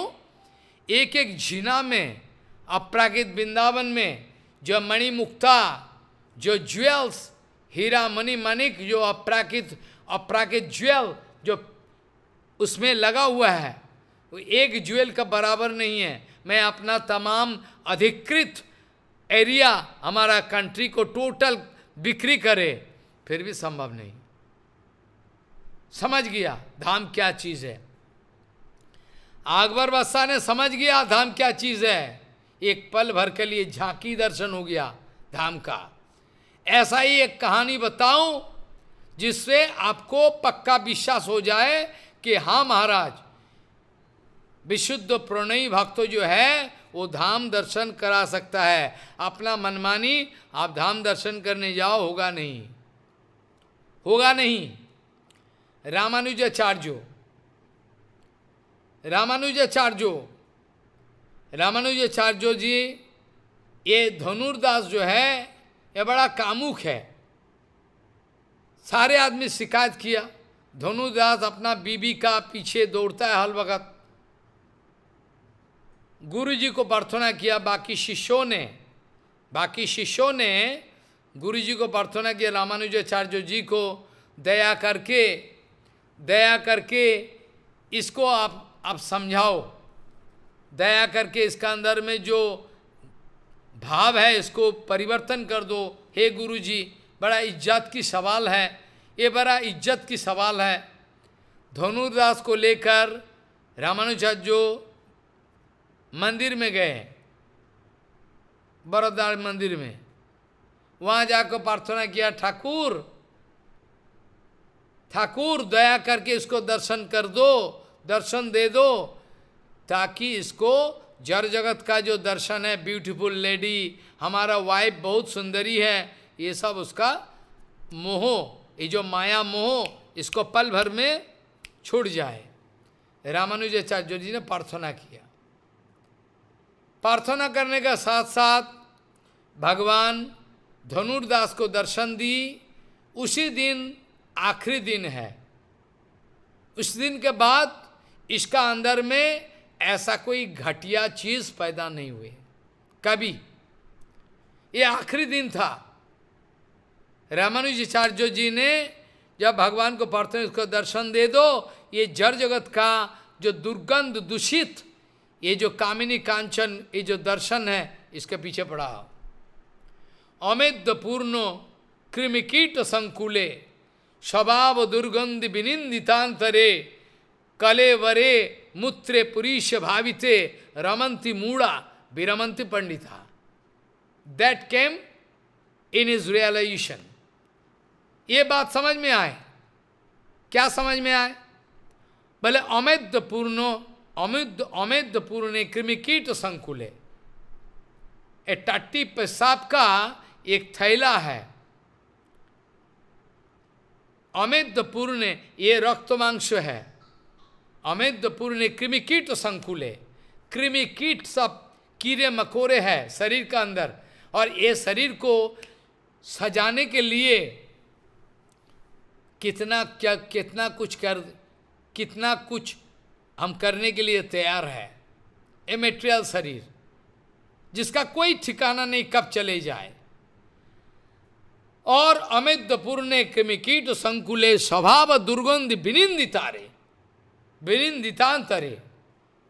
एक एक झीना में अपराकृत वृंदावन में जो मणि मुक्ता जो ज्वेल्स हीरा मणि मणिक जो अपराकृत अपराकृत ज्वेल जो उसमें लगा हुआ है वो एक ज्वेल का बराबर नहीं है मैं अपना तमाम अधिकृत एरिया हमारा कंट्री को टोटल बिक्री करे फिर भी संभव नहीं समझ गया धाम क्या चीज़ है आकबर बादशाह ने समझ गया धाम क्या चीज़ है एक पल भर के लिए झांकी दर्शन हो गया धाम का ऐसा ही एक कहानी बताऊं जिससे आपको पक्का विश्वास हो जाए कि हाँ महाराज विशुद्ध प्रणयी भक्त जो है वो धाम दर्शन करा सकता है अपना मनमानी आप धाम दर्शन करने जाओ होगा नहीं होगा नहीं रामानुजाचार्यो रामानुजाचार्यो रामानुजाचार्य जी ये धनुर्दास जो है ये बड़ा कामुक है सारे आदमी शिकायत किया धनुदास अपना बीबी का पीछे दौड़ता है हर वक्त गुरु जी को प्रार्थना किया बाकी शिष्यों ने बाकी शिष्यों ने गुरु जी को प्रार्थना किया रामानुजाचार्य जी को दया करके दया करके इसको आप आप समझाओ दया करके इसका अंदर में जो भाव है इसको परिवर्तन कर दो हे गुरु जी बड़ा इज्जत की सवाल है ये बड़ा इज्जत की सवाल है धनुर्दास को लेकर जो मंदिर में गए बरदार मंदिर में वहाँ जाकर प्रार्थना किया ठाकुर ठाकुर दया करके इसको दर्शन कर दो दर्शन दे दो ताकि इसको जड़ जगत का जो दर्शन है ब्यूटीफुल लेडी हमारा वाइफ बहुत सुंदरी है ये सब उसका मोह ये जो माया मोह इसको पल भर में छूट जाए रामानुजाचार्य जी ने प्रार्थना किया प्रार्थना करने का साथ साथ भगवान धनुर्दास को दर्शन दी उसी दिन आखिरी दिन है उस दिन के बाद इसका अंदर में ऐसा कोई घटिया चीज पैदा नहीं हुई कभी ये आखिरी दिन था रामानुजाचार्य जी ने जब भगवान को हैं उसको दर्शन दे दो ये जड़ जगत का जो दुर्गंध दूषित ये जो कामिनी कांचन ये जो दर्शन है इसके पीछे पड़ा अमेद पूर्ण कृमिकीट संकुले स्वभाव दुर्गंध विनिंदितांतरे कले वरे मूत्रे पुरीष भाविते रमंती मूड़ा विरमंती पंडिता that came in is realisation ये बात समझ में आए क्या समझ में आए भले अमेद्य पूर्ण अमेद्य अमेद्य पूर्ण कृमिकीट संकुल ए टट्टी पेशाब का एक थैला है अमेद्य पूर्ण ये रक्तमांस है अमित पूर्ण कृमि कीट संकुल है कृमि कीट सब कीड़े मकोड़े हैं शरीर का अंदर और ये शरीर को सजाने के लिए कितना क्या कितना कुछ कर कितना कुछ हम करने के लिए तैयार है ए मेटेरियल शरीर जिसका कोई ठिकाना नहीं कब चले जाए और अमित पूर्ण कृमिकीट संकुले स्वभाव दुर्गंध विनिंदितारे विनिंदितांतरे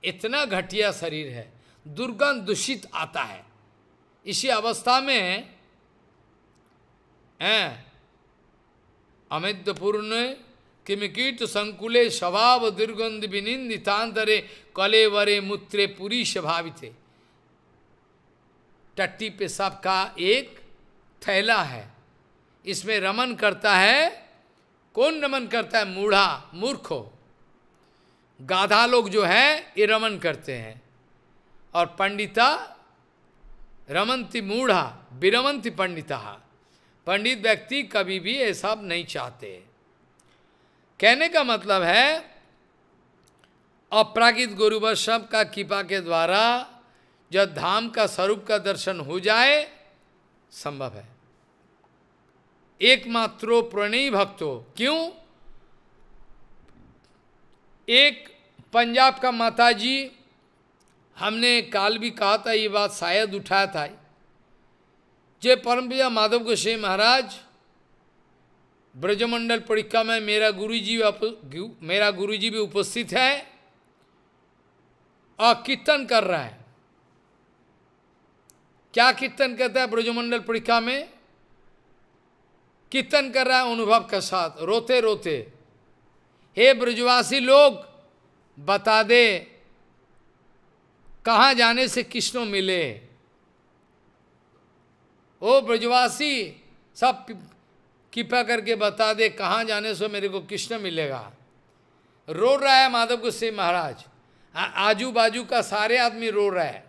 इतना घटिया शरीर है दुर्गंध दूषित आता है इसी अवस्था में अमितपूर्ण किमकीट संकुले स्वभाव दुर्गंध विनिंदितांतरे वरे मूत्रे पूरी स्वभावित टट्टी पेशाब का एक थैला है इसमें रमन करता है कौन रमन करता है मूढ़ा मूर्खो गाधा लोग जो हैं ये रमन करते हैं और पंडिता रमंती मूढ़ा विरमंती पंडिता पंडित व्यक्ति कभी भी ये सब नहीं चाहते कहने का मतलब है अपरागित गुरु वैष्णव का कृपा के द्वारा जब धाम का स्वरूप का दर्शन हो जाए संभव है एकमात्रो प्रणयी भक्तो क्यों एक पंजाब का माताजी हमने काल भी कहा था ये बात शायद उठाया था जय परम पिता माधव गोसाई महाराज ब्रजमंडल परीक्षा में मेरा गुरुजी मेरा गुरुजी भी उपस्थित है और कीर्तन कर रहा है क्या कीर्तन करता है ब्रजमंडल परीक्षा में कीर्तन कर रहा है अनुभव के साथ रोते रोते हे ब्रजवासी लोग बता दे कहाँ जाने से कृष्ण मिले ओ ब्रजवासी सब कृपा करके बता दे कहाँ जाने से मेरे को कृष्ण मिलेगा रो रहा है माधव गुस्से महाराज आजू बाजू का सारे आदमी रो रहा है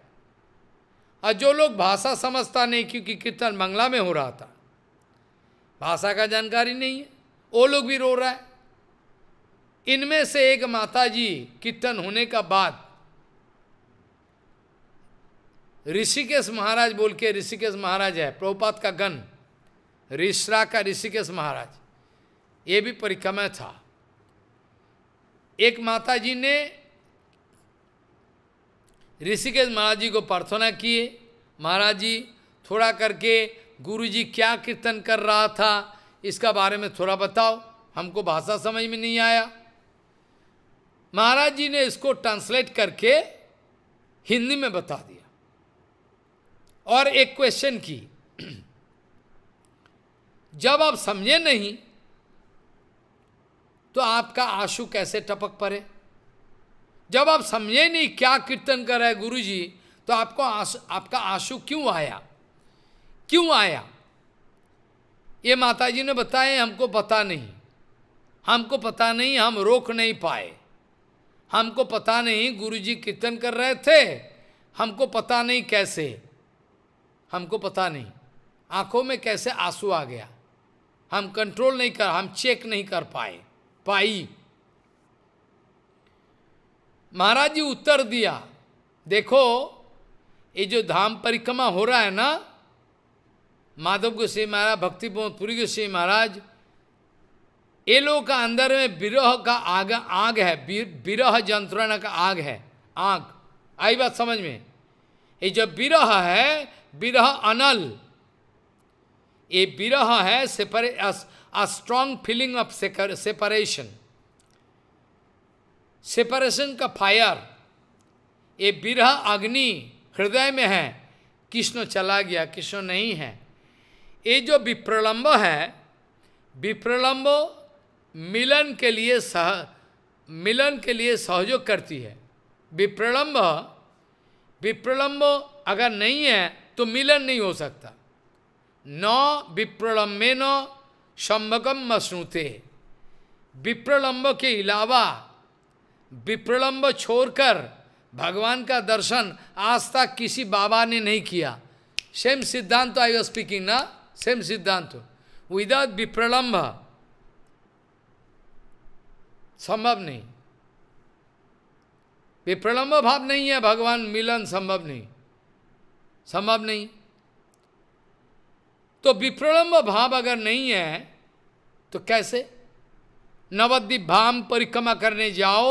और जो लोग भाषा समझता नहीं क्योंकि कीर्तन बंगला में हो रहा था भाषा का जानकारी नहीं है वो लोग भी रो रहा है इनमें से एक माता जी कीर्तन होने का बाद ऋषिकेश महाराज बोल के ऋषिकेश महाराज है प्रभुपात का गण ऋषरा का ऋषिकेश महाराज ये भी परिक्रमा था एक माता जी ने ऋषिकेश महाराज जी को प्रार्थना किए महाराज जी थोड़ा करके गुरु जी क्या कीर्तन कर रहा था इसका बारे में थोड़ा बताओ हमको भाषा समझ में नहीं आया महाराज जी ने इसको ट्रांसलेट करके हिंदी में बता दिया और एक क्वेश्चन की जब आप समझे नहीं तो आपका आंसू कैसे टपक पड़े जब आप समझे नहीं क्या कीर्तन कर रहे गुरु जी तो आपको आशु, आपका आंसू क्यों आया क्यों आया ये माताजी ने बताया हमको पता नहीं हमको पता नहीं हम रोक नहीं पाए हमको पता नहीं गुरुजी कीर्तन कर रहे थे हमको पता नहीं कैसे हमको पता नहीं आंखों में कैसे आंसू आ गया हम कंट्रोल नहीं कर हम चेक नहीं कर पाए पाई महाराज जी उत्तर दिया देखो ये जो धाम परिक्रमा हो रहा है ना माधव गोसाई महाराज भक्ति पुरी गोसाई महाराज ये लोग का अंदर में विरह का आग आग है विरह जंत्रणा का आग है आग आई बात समझ में ये जो विरह है विरह अनल ये विरह है सेपरे a strong feeling of separation का फायर ये विरह अग्नि हृदय में है कृष्ण चला गया कृष्ण नहीं है ये जो विप्रलम्ब है विप्रलम्ब मिलन के लिए सह मिलन के लिए सहयोग करती है विप्रलम्ब विप्रलम्ब अगर नहीं है तो मिलन नहीं हो सकता न विप्रलम्बे न संभगम मसनूते विप्रलम्ब के अलावा विप्रलम्ब छोड़कर भगवान का दर्शन आज तक किसी बाबा ने नहीं किया सेम सिद्धांत आई वॉज स्पीकिंग ना सेम सिद्धांत विदाउट विप्रलम्ब संभव नहीं विप्रलम्ब भाव नहीं है भगवान मिलन संभव नहीं संभव नहीं तो विप्रलम्ब भाव अगर नहीं है तो कैसे नवद्वीप भाम परिक्रमा करने जाओ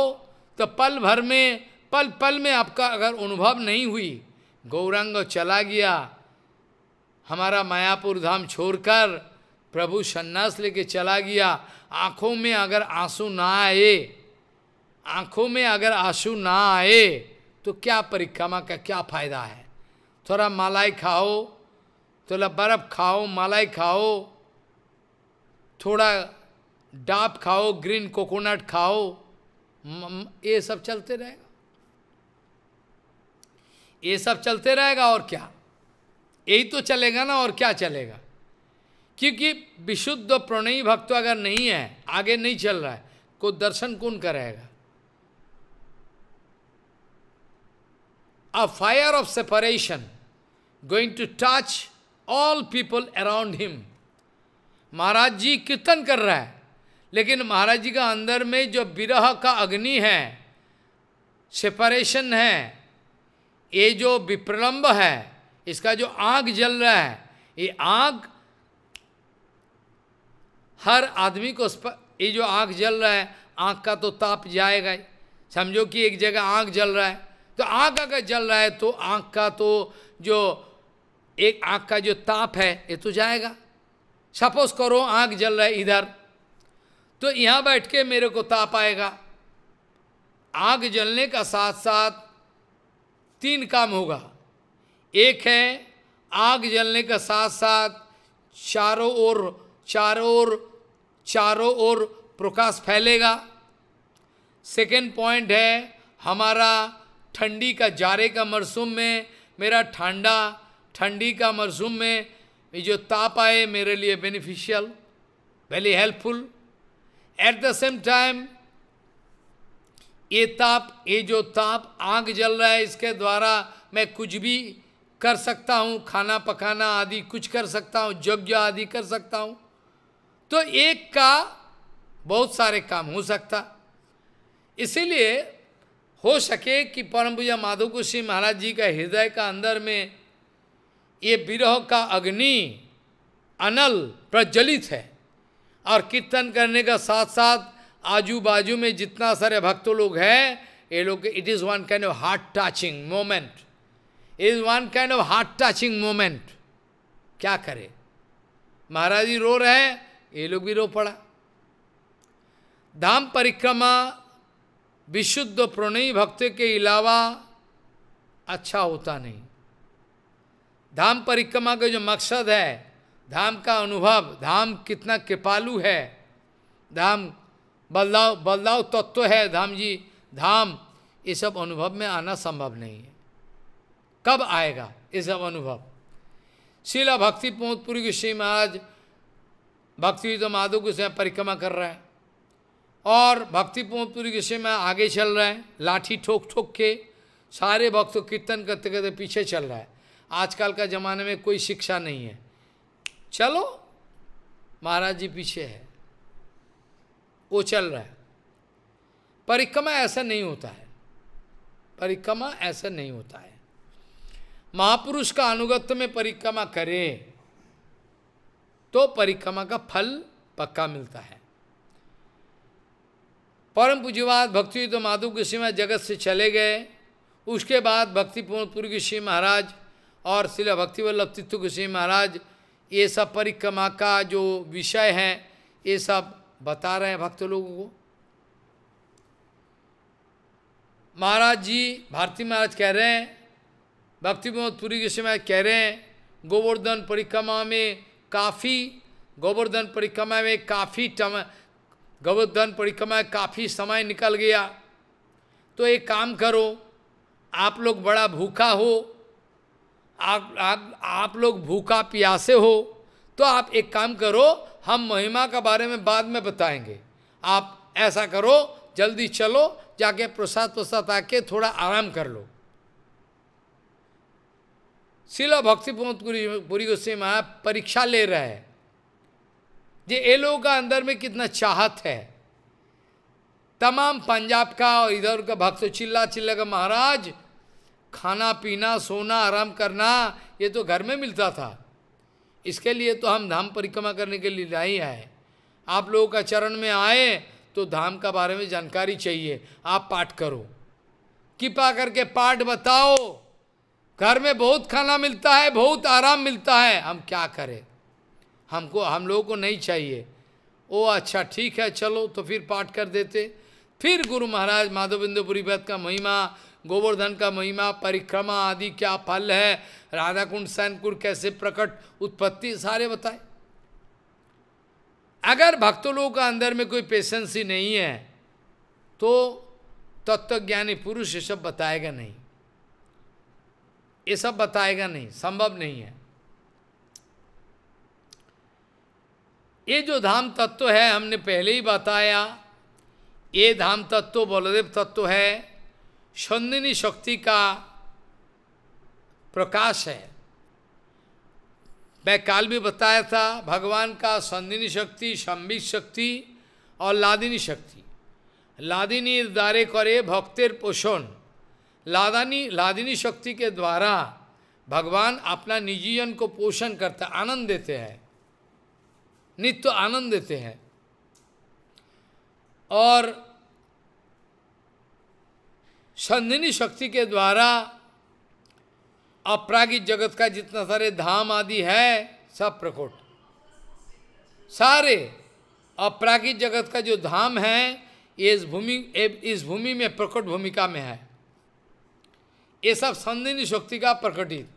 तो पल भर में पल पल में आपका अगर अनुभव नहीं हुई गौरांग चला गया हमारा मायापुर धाम छोड़कर प्रभु सन्यास लेके चला गया आंखों में अगर आंसू ना आए आंखों में अगर आंसू ना आए तो क्या परिक्रमा का क्या फायदा है थोड़ा मलाई खाओ थोड़ा बर्फ खाओ मलाई खाओ थोड़ा डाप खाओ ग्रीन कोकोनट खाओ ये सब चलते रहेगा ये सब चलते रहेगा और क्या यही तो चलेगा ना और क्या चलेगा क्योंकि विशुद्ध प्रणयी भक्त तो अगर नहीं है आगे नहीं चल रहा है को दर्शन कौन करेगा a fire of separation going to touch all people around him Maharaj ji कीर्तन कर रहा है लेकिन महाराज जी का अंदर में जो विरह का अग्नि है सेपरेशन है ये जो विप्रलंब है इसका जो आग जल रहा है ये आग हर आदमी को ये जो आँख जल रहा है आँख का तो ताप जाएगा ही समझो कि एक जगह आँख जल रहा है तो आँख अगर जल रहा है तो आँख का तो जो एक आँख का जो ताप है ये तो जाएगा सपोज करो आँख जल रहा है इधर तो यहाँ बैठ के मेरे को ताप आएगा आग जलने का साथ साथ तीन काम होगा एक है आग जलने का साथ साथ चारों ओर चारों ओर चारों ओर प्रकाश फैलेगा सेकेंड पॉइंट है हमारा ठंडी का जारे का मरसूम में मेरा ठंडा ठंडी का मरसूम में ये जो ताप आए मेरे लिए beneficial very helpful at the same time ये ताप ये जो ताप आग जल रहा है इसके द्वारा मैं कुछ भी कर सकता हूँ खाना पकाना आदि कुछ कर सकता हूँ यज्ञ आदि कर सकता हूँ तो एक का बहुत सारे काम हो सकता इसीलिए हो सके कि परम पूजा माधव कुशी महाराज जी का हृदय का अंदर में ये विरह का अग्नि अनल प्रज्वलित है और कीर्तन करने का साथ साथ आजू बाजू में जितना सारे भक्तों लोग हैं ये लोग it is one kind of heart touching moment is one kind of heart touching moment क्या करे महाराज जी रो रहे हैं ये लोग भी रो पड़ा धाम परिक्रमा विशुद्ध प्रणयी भक्त के अलावा अच्छा होता नहीं धाम परिक्रमा का जो मकसद है धाम का अनुभव धाम कितना कृपालु है धाम बदलाव बदलाव तत्व तो है धाम जी धाम ये सब अनुभव में आना संभव नहीं है कब आएगा ये सब अनुभव शिला भक्ति पोतपुरी के श्री महाराज भक्ति तो माधव के समय परिक्रमा कर रहा है और भक्ति पूरी के समय आगे चल रहा है लाठी ठोक ठोक के सारे भक्त कीर्तन करते करते पीछे चल रहा है आजकल का जमाने में कोई शिक्षा नहीं है चलो महाराज जी पीछे है वो चल रहा है परिक्रमा ऐसा नहीं होता है परिक्रमा ऐसा नहीं होता है महापुरुष का अनुगत्य में परिक्रमा करें तो परिक्रमा का फल पक्का मिलता है परम पूज्यवाद भक्ति तो माधु कृषि में जगत से चले गए उसके बाद भक्तिपूर्ण पूर्व श्री महाराज और शिला भक्ति वल्लभ तित्व महाराज ये सब परिक्रमा का जो विषय है ये सब बता रहे हैं भक्त लोगों को महाराज जी भारती महाराज कह रहे हैं भक्ति पूर्व पुरी महाराज कह रहे हैं गोवर्धन परिक्रमा में काफ़ी गोवर्धन परिक्रमा में काफ़ी टम गोवर्धन परिक्रमा में काफ़ी समय निकल गया तो एक काम करो आप लोग बड़ा भूखा हो आप आप आप लोग भूखा प्यासे हो तो आप एक काम करो हम महिमा के बारे में बाद में बताएंगे आप ऐसा करो जल्दी चलो जाके प्रसाद प्रसाद आके थोड़ा आराम कर लो शिला भक्ति पुरी गोस्वामी महाराज परीक्षा ले रहे हैं जे ये लोगों का अंदर में कितना चाहत है तमाम पंजाब का और इधर का भक्त तो चिल्ला चिल्ला का महाराज खाना पीना सोना आराम करना ये तो घर में मिलता था इसके लिए तो हम धाम परिक्रमा करने के लिए नहीं आए आप लोगों का चरण में आए तो धाम का बारे में जानकारी चाहिए आप पाठ करो कृपा करके पाठ बताओ घर में बहुत खाना मिलता है बहुत आराम मिलता है हम क्या करें हमको हम लोगों को नहीं चाहिए ओ अच्छा ठीक है चलो तो फिर पाठ कर देते फिर गुरु महाराज माधविंदुपुरी व्रत का महिमा गोवर्धन का महिमा परिक्रमा आदि क्या फल है राधा कुंड सैनकुंड कैसे प्रकट उत्पत्ति सारे बताए अगर भक्तों लोगों का अंदर में कोई पेशेंस ही नहीं है तो तत्व ज्ञानी पुरुष ये सब बताएगा नहीं ये सब बताएगा नहीं संभव नहीं है ये जो धाम तत्व है हमने पहले ही बताया ये धाम तत्व बलदेव तत्व है संदिनी शक्ति का प्रकाश है मैं काल भी बताया था भगवान का संदिनी शक्ति संबिक शक्ति और लादिनी शक्ति लादिनी द्वारे करे भक्तिर पोषण लादानी लादिनी शक्ति के द्वारा भगवान अपना निजीवन को पोषण करता आनंद देते हैं नित्य आनंद देते हैं और संधिनी शक्ति के द्वारा अपरागिक जगत का जितना सारे धाम आदि है सब प्रकट सारे अपरागिक जगत का जो धाम है ये इस भूमि इस भूमि में प्रकट भूमिका में है ये सब संदिनी शक्ति का प्रकटित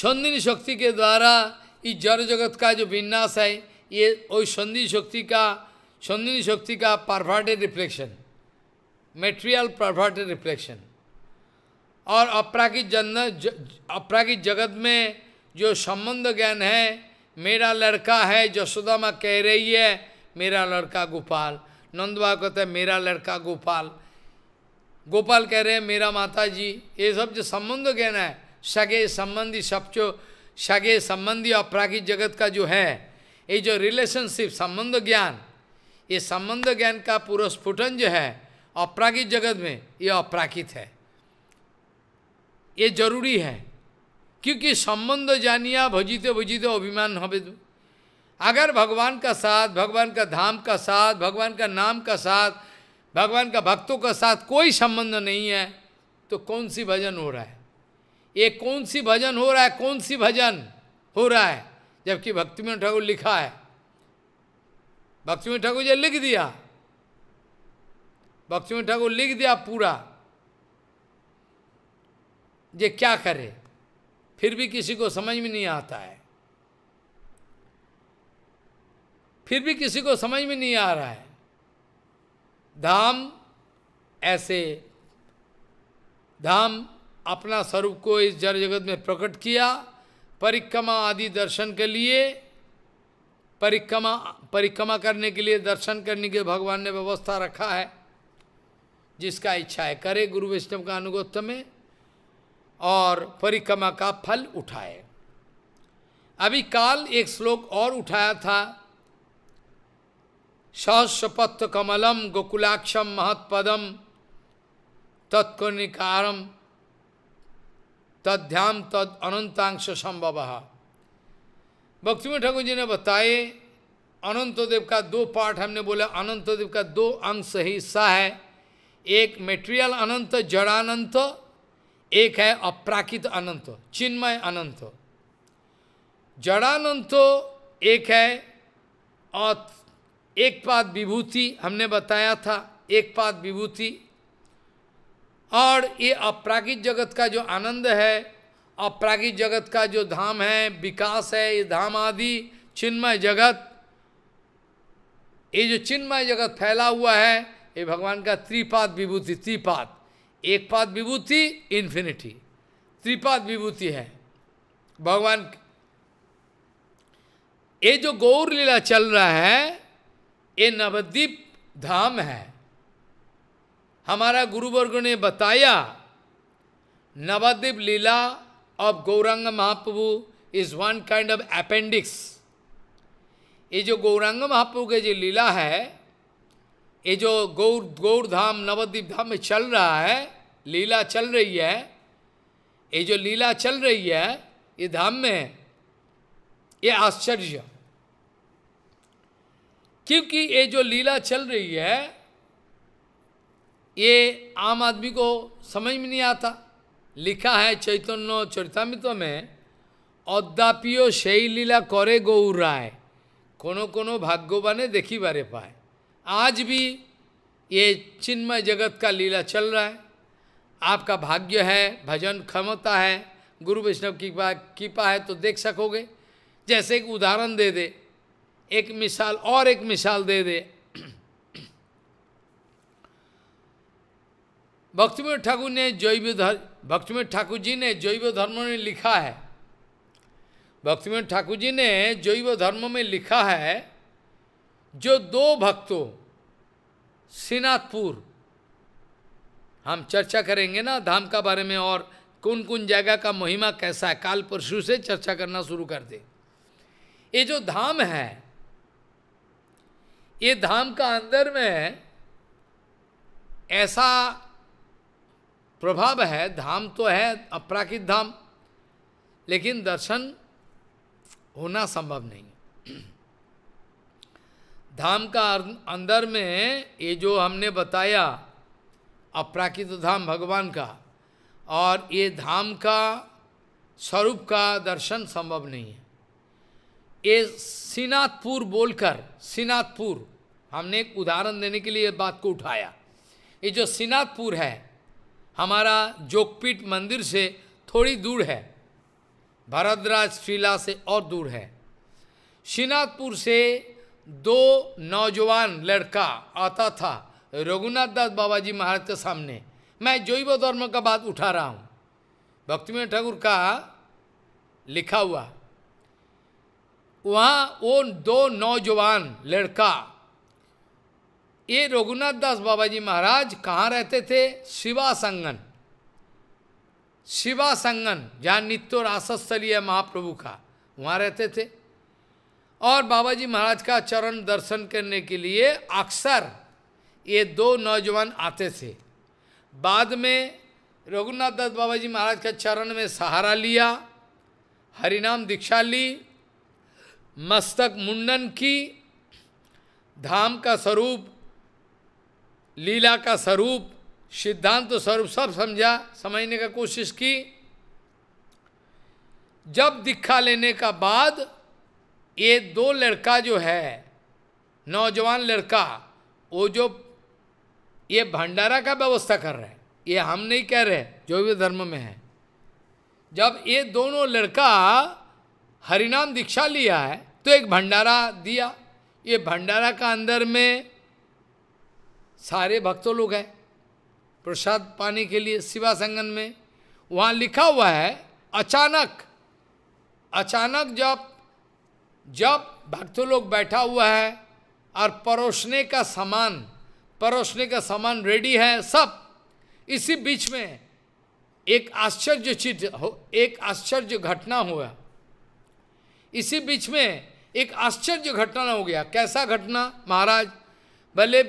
संदिनी शक्ति के द्वारा इस जड़ जगत का जो विन्यास है ये वही संधि शक्ति का संदिनी शक्ति का perverted reflection material perverted reflection और अपराकित जन अपराकित जगत में जो संबंध ज्ञान है मेरा लड़का है जशोदा माँ कह रही है मेरा लड़का गोपाल नंदबा कहते हैं मेरा लड़का गोपाल गोपाल कह रहे हैं मेरा माता जी ये सब जो संबंध कहना है सगे संबंधी सब जो सगे संबंधी और जगत का जो है ये जो रिलेशनशिप संबंध ज्ञान ये संबंध ज्ञान का पूरा स्फुटन जो है अपराकित जगत में ये अपराकित है ये जरूरी है क्योंकि संबंध जानिया भजीते भजीते अभिमान तो अगर भगवान का साथ भगवान का धाम का साथ भगवान का नाम का साथ भगवान का भक्तों के साथ कोई संबंध नहीं है तो कौन सी भजन हो रहा है ये कौन सी भजन हो रहा है कौन सी भजन हो रहा है जबकि भक्ति में ठाकुर लिखा है भक्ति में ठाकुर जी लिख दिया भक्ति में ठाकुर लिख दिया पूरा ये क्या करे फिर भी किसी को समझ में नहीं आता है फिर भी किसी को समझ में नहीं आ रहा है धाम ऐसे धाम अपना स्वरूप को इस जड़ जगत में प्रकट किया परिक्रमा आदि दर्शन के लिए परिक्रमा परिक्रमा करने के लिए दर्शन करने के भगवान ने व्यवस्था रखा है जिसका इच्छा है करे गुरु वैष्णव का अनुगत्य में और परिक्रमा का फल उठाए अभी काल एक श्लोक और उठाया था सहस्रपत्र कमलम गोकुलाक्षम महत्पदम तत्कर्णिकारम तद्याम तद अनंतांश संभव भक्ति में ठाकुर जी ने बताए अनंतदेव का दो पार्ट हमने बोला अनंतदेव का दो अंश हिस्सा है एक मेटेरियल अनंत जड़ानंत एक है अप्राकृत अनंत चिन्मय अनंत जड़ानंत एक है एक पाद विभूति हमने बताया था एक पाद विभूति और ये अपरागित जगत का जो आनंद है अपरागित जगत का जो धाम है विकास है ये धाम आदि चिन्मय जगत ये जो चिन्मय जगत फैला हुआ है ये भगवान का त्रिपाद विभूति त्रिपाद एक पाद विभूति इन्फिनिटी त्रिपाद विभूति है भगवान ये जो गौर लीला चल रहा है ये नवद्वीप धाम है हमारा गुरुवर्ग ने बताया Navadvip lila of Gaurang Mahaprabhu is one kind of appendix ये जो गौरांग महाप्रभु के जो लीला है ये जो गौर गौर धाम नवद्वीप धाम में चल रहा है लीला चल रही है ये जो लीला चल रही है ये धाम में ये आश्चर्य क्योंकि ये जो लीला चल रही है ये आम आदमी को समझ में नहीं आता लिखा है चैतन्य चरितमित में অদ্যাপিও সেই লীলা করে গৌরায় कोनो কোনো भाग्यवान देखी बारे पाए आज भी ये चिन्मय जगत का लीला चल रहा है आपका भाग्य है भजन क्षमता है गुरु वैष्णव की कृपा है तो देख सकोगे जैसे एक उदाहरण दे दे एक मिसाल और एक मिसाल दे दे भक्तिमय ठाकुर ने जैव धर्म भक्तिमय ठाकुर जी ने जैव धर्म में लिखा है भक्तिमय ठाकुर जी ने जैव धर्म में लिखा है जो दो भक्तों श्रीनाथपुर हम चर्चा करेंगे ना धाम का बारे में और कौन कौन जगह का महिमा कैसा है काल परशु से चर्चा करना शुरू कर दे ये जो धाम है ये धाम का अंदर में ऐसा प्रभाव है धाम तो है अपराकित धाम लेकिन दर्शन होना संभव नहीं धाम का अं-, अंदर में ये जो हमने बताया अपराकित धाम भगवान का और ये धाम का स्वरूप का दर्शन संभव नहीं है ये सिनाथपुर बोलकर सिनाथपुर हमने एक उदाहरण देने के लिए बात को उठाया ये जो सिनाथपुर है हमारा जोगपीठ मंदिर से थोड़ी दूर है भरद्राज शिला से और दूर है श्रीनाथपुर से दो नौजवान लड़का आता था रघुनाथ दास बाबा जी महाराज के सामने मैं जैव धर्म का बात उठा रहा हूँ भक्तिमय ठाकुर का लिखा हुआ वहाँ वो दो नौजवान लड़का ये रघुनाथ दास बाबा जी महाराज कहाँ रहते थे शिवा संगन शिवा संगन जहाँ नित्य रासस्थली है महाप्रभु का वहाँ रहते थे और बाबा जी महाराज का चरण दर्शन करने के लिए अक्सर ये दो नौजवान आते थे बाद में रघुनाथ दास बाबा जी महाराज के चरण में सहारा लिया हरिनाम दीक्षा ली मस्तक मुंडन की धाम का स्वरूप लीला का स्वरूप सिद्धांत तो स्वरूप सब समझा समझने का कोशिश की जब दिखा लेने का बाद ये दो लड़का जो है नौजवान लड़का वो जो ये भंडारा का व्यवस्था कर रहे हैं ये हम नहीं कह रहे जो भी धर्म में है जब ये दोनों लड़का हरिनाम दीक्षा लिया है तो एक भंडारा दिया ये भंडारा का अंदर में सारे भक्तों लोग हैं प्रसाद पाने के लिए शिवा संगन में वहाँ लिखा हुआ है अचानक अचानक जब जब भक्तों लोग बैठा हुआ है और परोसने का सामान परोसने का सामान रेडी है सब इसी बीच में एक आश्चर्य चीज हो एक आश्चर्य घटना हुआ इसी बीच में एक आश्चर्य घटना हो गया कैसा घटना महाराज भले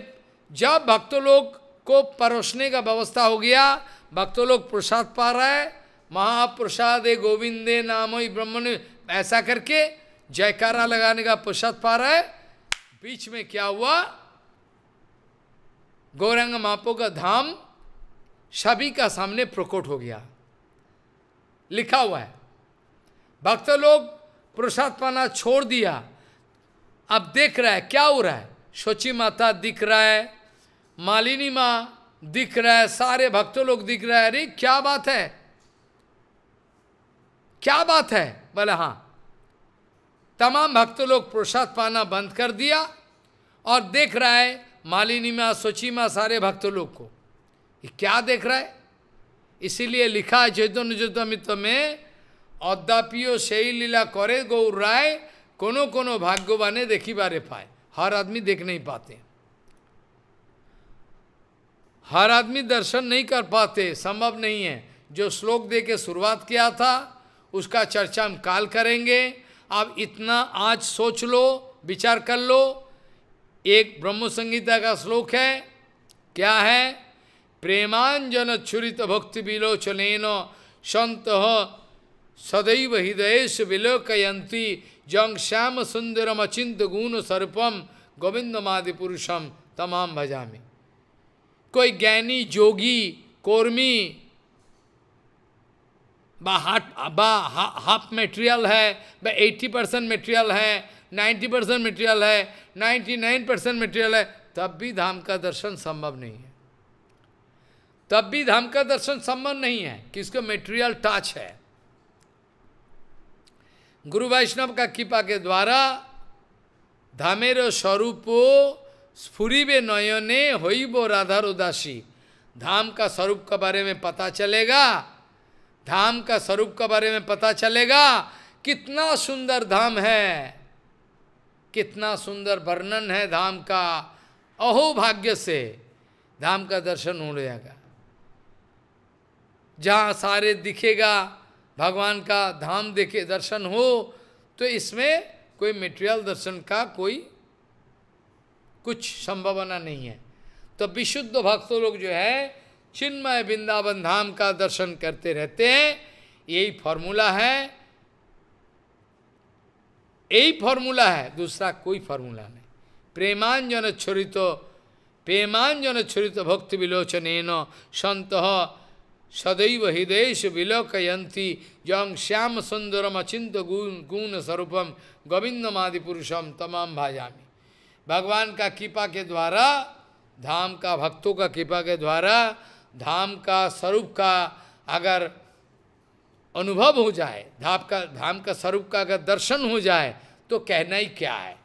जब भक्त लोग को परोसने का व्यवस्था हो गया भक्त लोग प्रसाद पा रहा है महाप्रसाद गोविंदे नाम ब्रह्मण ऐसा करके जयकारा लगाने का प्रसाद पा रहा है बीच में क्या हुआ गौरंग मापो का धाम सभी का सामने प्रकट हो गया लिखा हुआ है भक्त लोग प्रसाद पाना छोड़ दिया अब देख रहा है क्या हो रहा है शोची माता दिख रहा है मालिनी माँ दिख रहा है सारे भक्तों लोग दिख रहे हैं अरे क्या बात है क्या बात है बोले हाँ तमाम भक्त लोग प्रसाद पाना बंद कर दिया और देख रहा है मालिनी माँ सोची माँ सारे भक्त लोग को ये क्या देख रहा है इसीलिए लिखा है चैतन्य मित्र में से ही लीला करे गौर राय कोनो कोनो भाग्यवाने देखी बारे पाए हर आदमी देख नहीं पाते हर आदमी दर्शन नहीं कर पाते संभव नहीं है जो श्लोक दे के शुरुआत किया था उसका चर्चा हम काल करेंगे आप इतना आज सोच लो विचार कर लो एक ब्रह्म संहिता का श्लोक है क्या है प्रेमांजन छुरित भक्ति विलोचन संत सदैव हृदय विलोकयंती जंग श्याम सुंदरम अचिंत गुण सर्पम गोविंदमादि पुरुषम तमाम भजामी कोई ज्ञानी जोगी कोर्मी बा हाट बा हा, हाफ मेटेरियल है बा एट्टी परसेंट मेटेरियल है नाइन्टी परसेंट मेटेरियल है नाइन्टी नाइन परसेंट मेटेरियल है तब भी धाम का दर्शन संभव नहीं है तब भी धाम का दर्शन संभव नहीं है कि इसका मेटेरियल टच है गुरु वैष्णव का कृपा के द्वारा धामेर स्वरूपो स्फुरीबे नयने वो राधा उदासी धाम का स्वरूप के बारे में पता चलेगा धाम का स्वरूप के बारे में पता चलेगा कितना सुंदर धाम है कितना सुंदर वर्णन है धाम का अहो भाग्य से धाम का दर्शन हो जाएगा जहाँ सारे दिखेगा भगवान का धाम देखे दर्शन हो तो इसमें कोई मेटेरियल दर्शन का कोई कुछ संभावना नहीं है तो विशुद्ध भक्तों लोग जो है चिन्मय वृंदावन धाम का दर्शन करते रहते हैं यही फॉर्मूला है यही फॉर्मूला है दूसरा कोई फॉर्मूला नहीं प्रेमांजन छुरित प्रेमांजन छोरित भक्ति विलोचन संत सदैव हृदयश विलोकयंती जंग श्याम सुंदरम अचिंत गुण गुण स्वरूपम गोविंदमादि पुरुषम तमाम भाजामी भगवान का कृपा के द्वारा धाम का भक्तों का कृपा के द्वारा धाम का स्वरूप का अगर अनुभव हो जाए धाम का धाम का स्वरूप का अगर दर्शन हो जाए तो कहना ही क्या है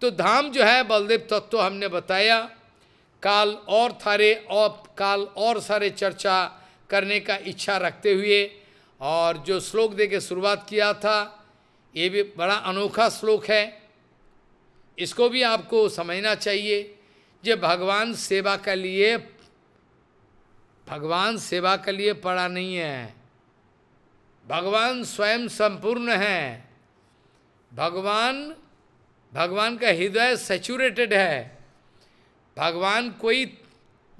तो धाम जो है बलदेव तत्व तो हमने बताया काल और थारे और काल और सारे चर्चा करने का इच्छा रखते हुए और जो श्लोक दे के शुरुआत किया था ये भी बड़ा अनोखा श्लोक है इसको भी आपको समझना चाहिए जो भगवान सेवा के लिए भगवान सेवा के लिए पड़ा नहीं है भगवान स्वयं संपूर्ण है भगवान भगवान का हृदय सेचुरेटेड है भगवान कोई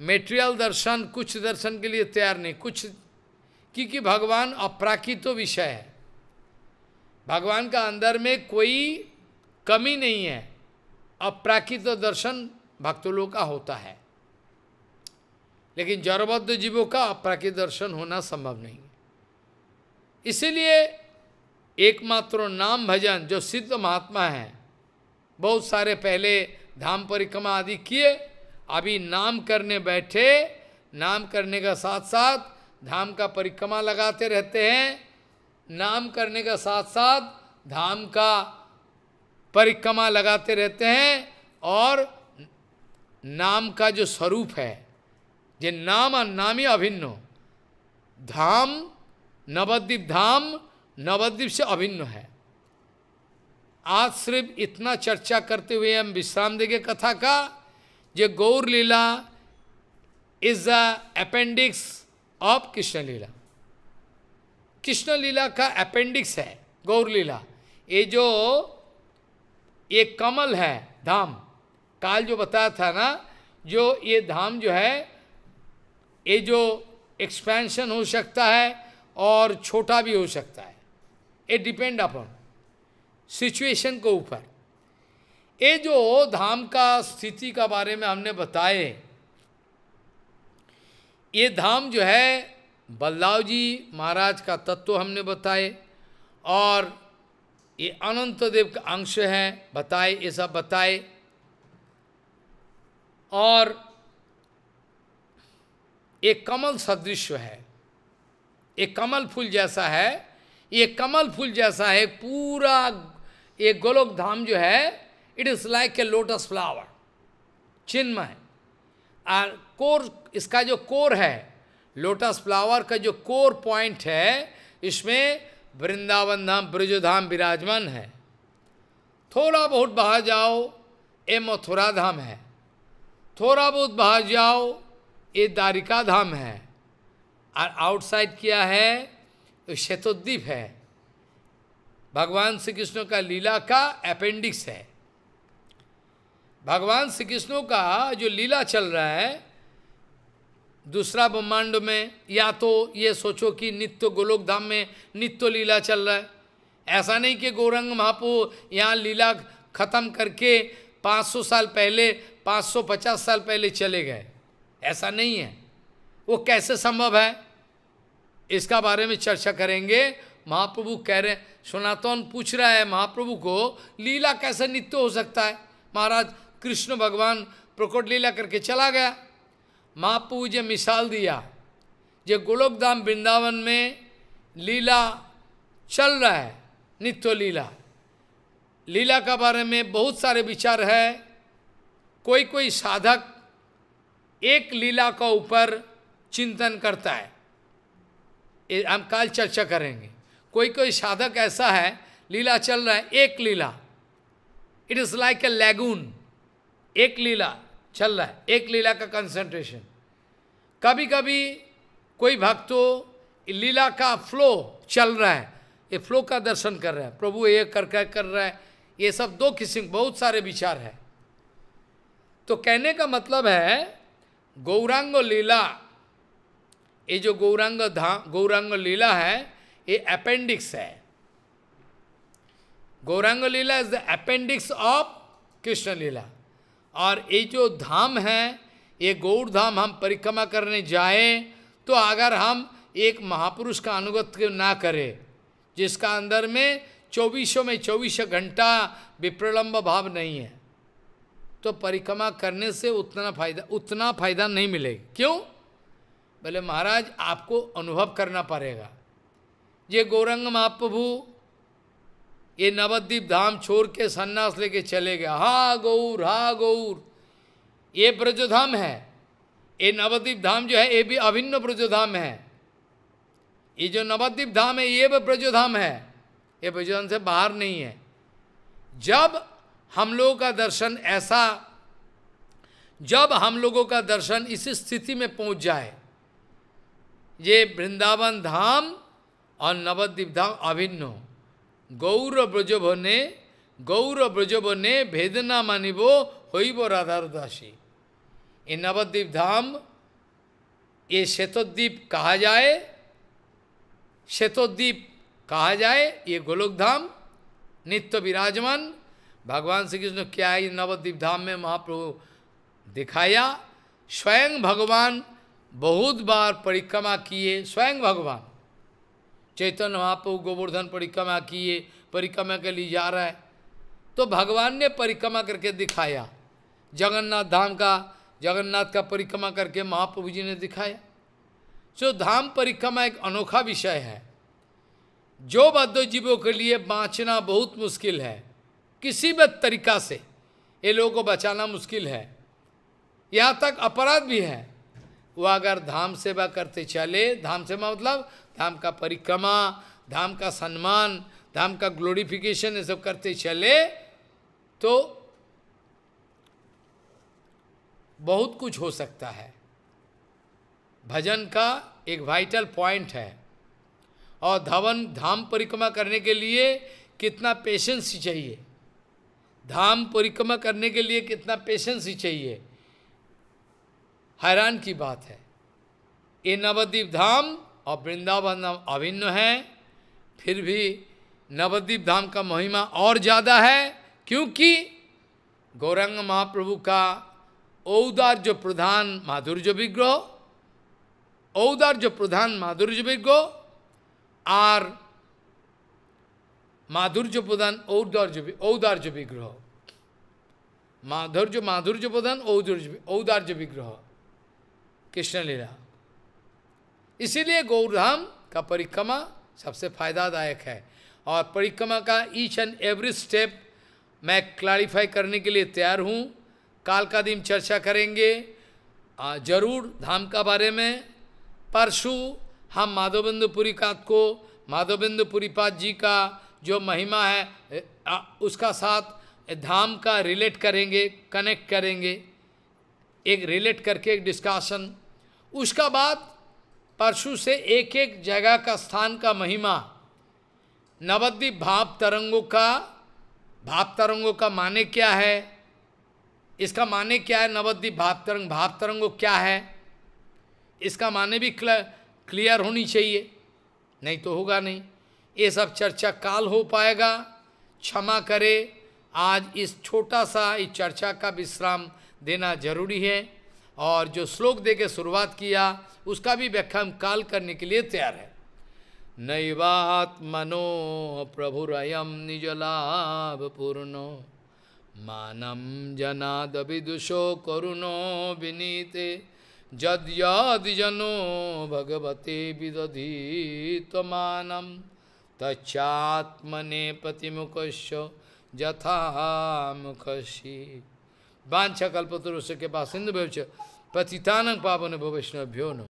मेटेरियल दर्शन कुछ दर्शन के लिए तैयार नहीं कुछ क्योंकि भगवान अप्राकृत विषय है भगवान का अंदर में कोई कमी नहीं है अप्राकृत दर्शन भक्तों लोग का होता है लेकिन जरबद्ध जीवों का अप्राकृत दर्शन होना संभव नहीं इसीलिए एकमात्र नाम भजन जो सिद्ध महात्मा हैं बहुत सारे पहले धाम परिक्रमा आदि किए अभी नाम करने बैठे नाम करने का साथ साथ धाम का परिक्रमा लगाते रहते हैं नाम करने का साथ साथ धाम का परिक्रमा लगाते रहते हैं और नाम का जो स्वरूप है जे नाम और नाम ही अभिन्न धाम नवद्वीप धाम नवद्वीप से अभिन्न है आज सिर्फ इतना चर्चा करते हुए हम विश्राम देंगे कथा का ये Gaur lila is the appendix of Krishna lila Krishna लीला का अपेंडिक्स है गौर लीला ये जो ये कमल है धाम काल जो बताया था ना जो ये धाम जो है ये जो एक्सपेंशन हो सकता है और छोटा भी हो सकता है ये डिपेंड अपॉन सिचुएशन के ऊपर ये जो धाम का स्थिति का बारे में हमने बताए ये धाम जो है बल्लाव जी महाराज का तत्व हमने बताए और ये अनंत देव का अंश है बताए ये सब बताए और एक कमल सदृश है एक कमल फूल जैसा है ये कमल फूल जैसा है पूरा ये गोलोक धाम जो है it is like a lotus flower चिन्मय और कोर इसका जो कोर है लोटस फ्लावर का जो कोर पॉइंट है इसमें वृंदावन धाम ब्रजधाम विराजमान है थोड़ा बहुत बाहर जाओ ए मथुरा धाम है थोड़ा बहुत बाहर जाओ ये दारिका धाम है और आउटसाइड किया है तो है भगवान श्री कृष्ण का लीला का अपेंडिक्स है भगवान श्री कृष्णों का जो लीला चल रहा है दूसरा ब्रह्मांड में या तो ये सोचो कि नित्य गोलोक धाम में नित्य लीला चल रहा है ऐसा नहीं कि गौरंग महापू यहाँ लीला खत्म करके 500 साल पहले 550 साल पहले चले गए ऐसा नहीं है वो कैसे संभव है इसका बारे में चर्चा करेंगे महाप्रभु कह रहे सनातन पूछ रहा है महाप्रभु को लीला कैसे नित्य हो सकता है महाराज कृष्ण भगवान प्रकट लीला करके चला गया महाप्रभु जे मिसाल दिया जो गोलोक धाम वृंदावन में लीला चल रहा है नित्य लीला लीला के बारे में बहुत सारे विचार है कोई कोई साधक एक लीला का ऊपर चिंतन करता है हम काल चर्चा करेंगे कोई कोई साधक ऐसा है लीला चल रहा है एक लीला it is like a lagoon एक लीला चल रहा है एक लीला का कंसंट्रेशन कभी कभी कोई भक्त तो लीला का फ्लो चल रहा है ये फ्लो का दर्शन कर रहा है प्रभु ये कर कर कर रहा है ये सब दो किस्म बहुत सारे विचार है तो कहने का मतलब है गौरांग लीला ये जो गौरांग धाम गौरांग लीला है ये अपेंडिक्स है Gaurang lila is the appendix of Krishna lila और ये जो धाम है ये गौड़ धाम हम परिक्रमा करने जाए तो अगर हम एक महापुरुष का अनुगत ना करें जिसका अंदर में चौबीसों में चौबीस घंटा विप्रलम्ब भाव नहीं है तो परिक्रमा करने से उतना फायदा उतना फायदा नहीं मिलेगा क्यों बोले महाराज आपको अनुभव करना पड़ेगा ये गौरंग महाप्रभु ये नवद्वीप धाम छोड़ के सन्यास लेके चले गए हा गौर हा गौर ये ब्रजधाम है ये नवद्वीप धाम जो है ये भी अभिन्न ब्रजधाम है ये जो नवद्वीप धाम है ये भी ब्रजधाम है ये ब्रजधाम से बाहर नहीं है जब हम लोगों का दर्शन ऐसा जब हम लोगों का दर्शन इस स्थिति में पहुंच जाए ये वृंदावन धाम और नवद्वीप धाम अभिन्न हो গৌর ব্রজভনে গৌর ব্রজবনে ভেদনা মানিব হইব রাধার দাসী এ নবদ্বীপ ধাম এ শ্বেতদ্বীপ কাহা যায় শ্বেতদ্বীপ कहा जाए ये गोलोक धाम नित्य विराजमान भगवान श्री कृष्ण क्या इस नवद्वीप धाम में महाप्रभु दिखाया स्वयं भगवान बहुत बार परिक्रमा किए स्वयं भगवान चैतन्य महाप्रभु गोवर्धन परिक्रमा किए परिक्रमा के लिए जा रहा है तो भगवान ने परिक्रमा करके दिखाया जगन्नाथ धाम का जगन्नाथ का परिक्रमा करके महाप्रभु जी ने दिखाया सो धाम परिक्रमा एक अनोखा विषय है जो बद्ध जीवों के लिए बाँचना बहुत मुश्किल है किसी भी तरीका से ये लोगों को बचाना मुश्किल है यहाँ तक अपराध भी है वो अगर धाम सेवा करते चले धाम सेवा मतलब धाम का परिक्रमा धाम का सम्मान धाम का ग्लोरिफिकेशन ये सब करते चले तो बहुत कुछ हो सकता है भजन का एक वाइटल पॉइंट है और धवन धाम परिक्रमा करने के लिए कितना पेशेंस चाहिए धाम परिक्रमा करने के लिए कितना पेशेंस ही चाहिए हैरान की बात है ये नवद्वीप धाम और वृंदावन अभिन्न है फिर भी नवद्वीप धाम का महिमा और ज़्यादा है क्योंकि गौरंग महाप्रभु का औदार्य प्रधान माधुर्य विग्रह औदार जो प्रधान माधुर्य विग्रह और माधुर्य प्रधान औदार्य औदार्य विग्रह माधुर्य माधुर्य प्रधान औदार्य औदार्य विग्रह कृष्ण लीला इसीलिए गौरधाम का परिक्रमा सबसे फायदादायक है और परिक्रमा का ईच एंड एवरी स्टेप मैं क्लैरिफाई करने के लिए तैयार हूँ काल का दिन चर्चा करेंगे जरूर धाम का बारे में परशु हम माधवेंद्रपुरी का को माधवेंद्रपुरी पाद जी का जो महिमा है उसका साथ धाम का रिलेट करेंगे कनेक्ट करेंगे एक रिलेट करके एक डिस्कशन उसका बाद परशु से एक एक जगह का स्थान का महिमा नवद्वीप भाव तरंगों का भाव तरंगों का माने क्या है इसका माने क्या है नवद्वीप भाव तरंग भाव तरंगों क्या है इसका माने भी क्लियर होनी चाहिए नहीं तो होगा नहीं ये सब चर्चा काल हो पाएगा क्षमा करे आज इस छोटा सा इस चर्चा का विश्राम देना जरूरी है और जो श्लोक दे के शुरुआत किया उसका भी व्याख्या हम काल करने के लिए तैयार है नैवात्मनो प्रभुरयम लाभ पूर्णो मानम जनाद विदुषो करुणो विनीते जद यदिजनो भगवते विदधी तमानम तच्चात्मने प्रतिमुखश यथा मुखशी Bancha kalpatarusa ke pasindu bhavcha patitanang pavana bhavishna bhyono.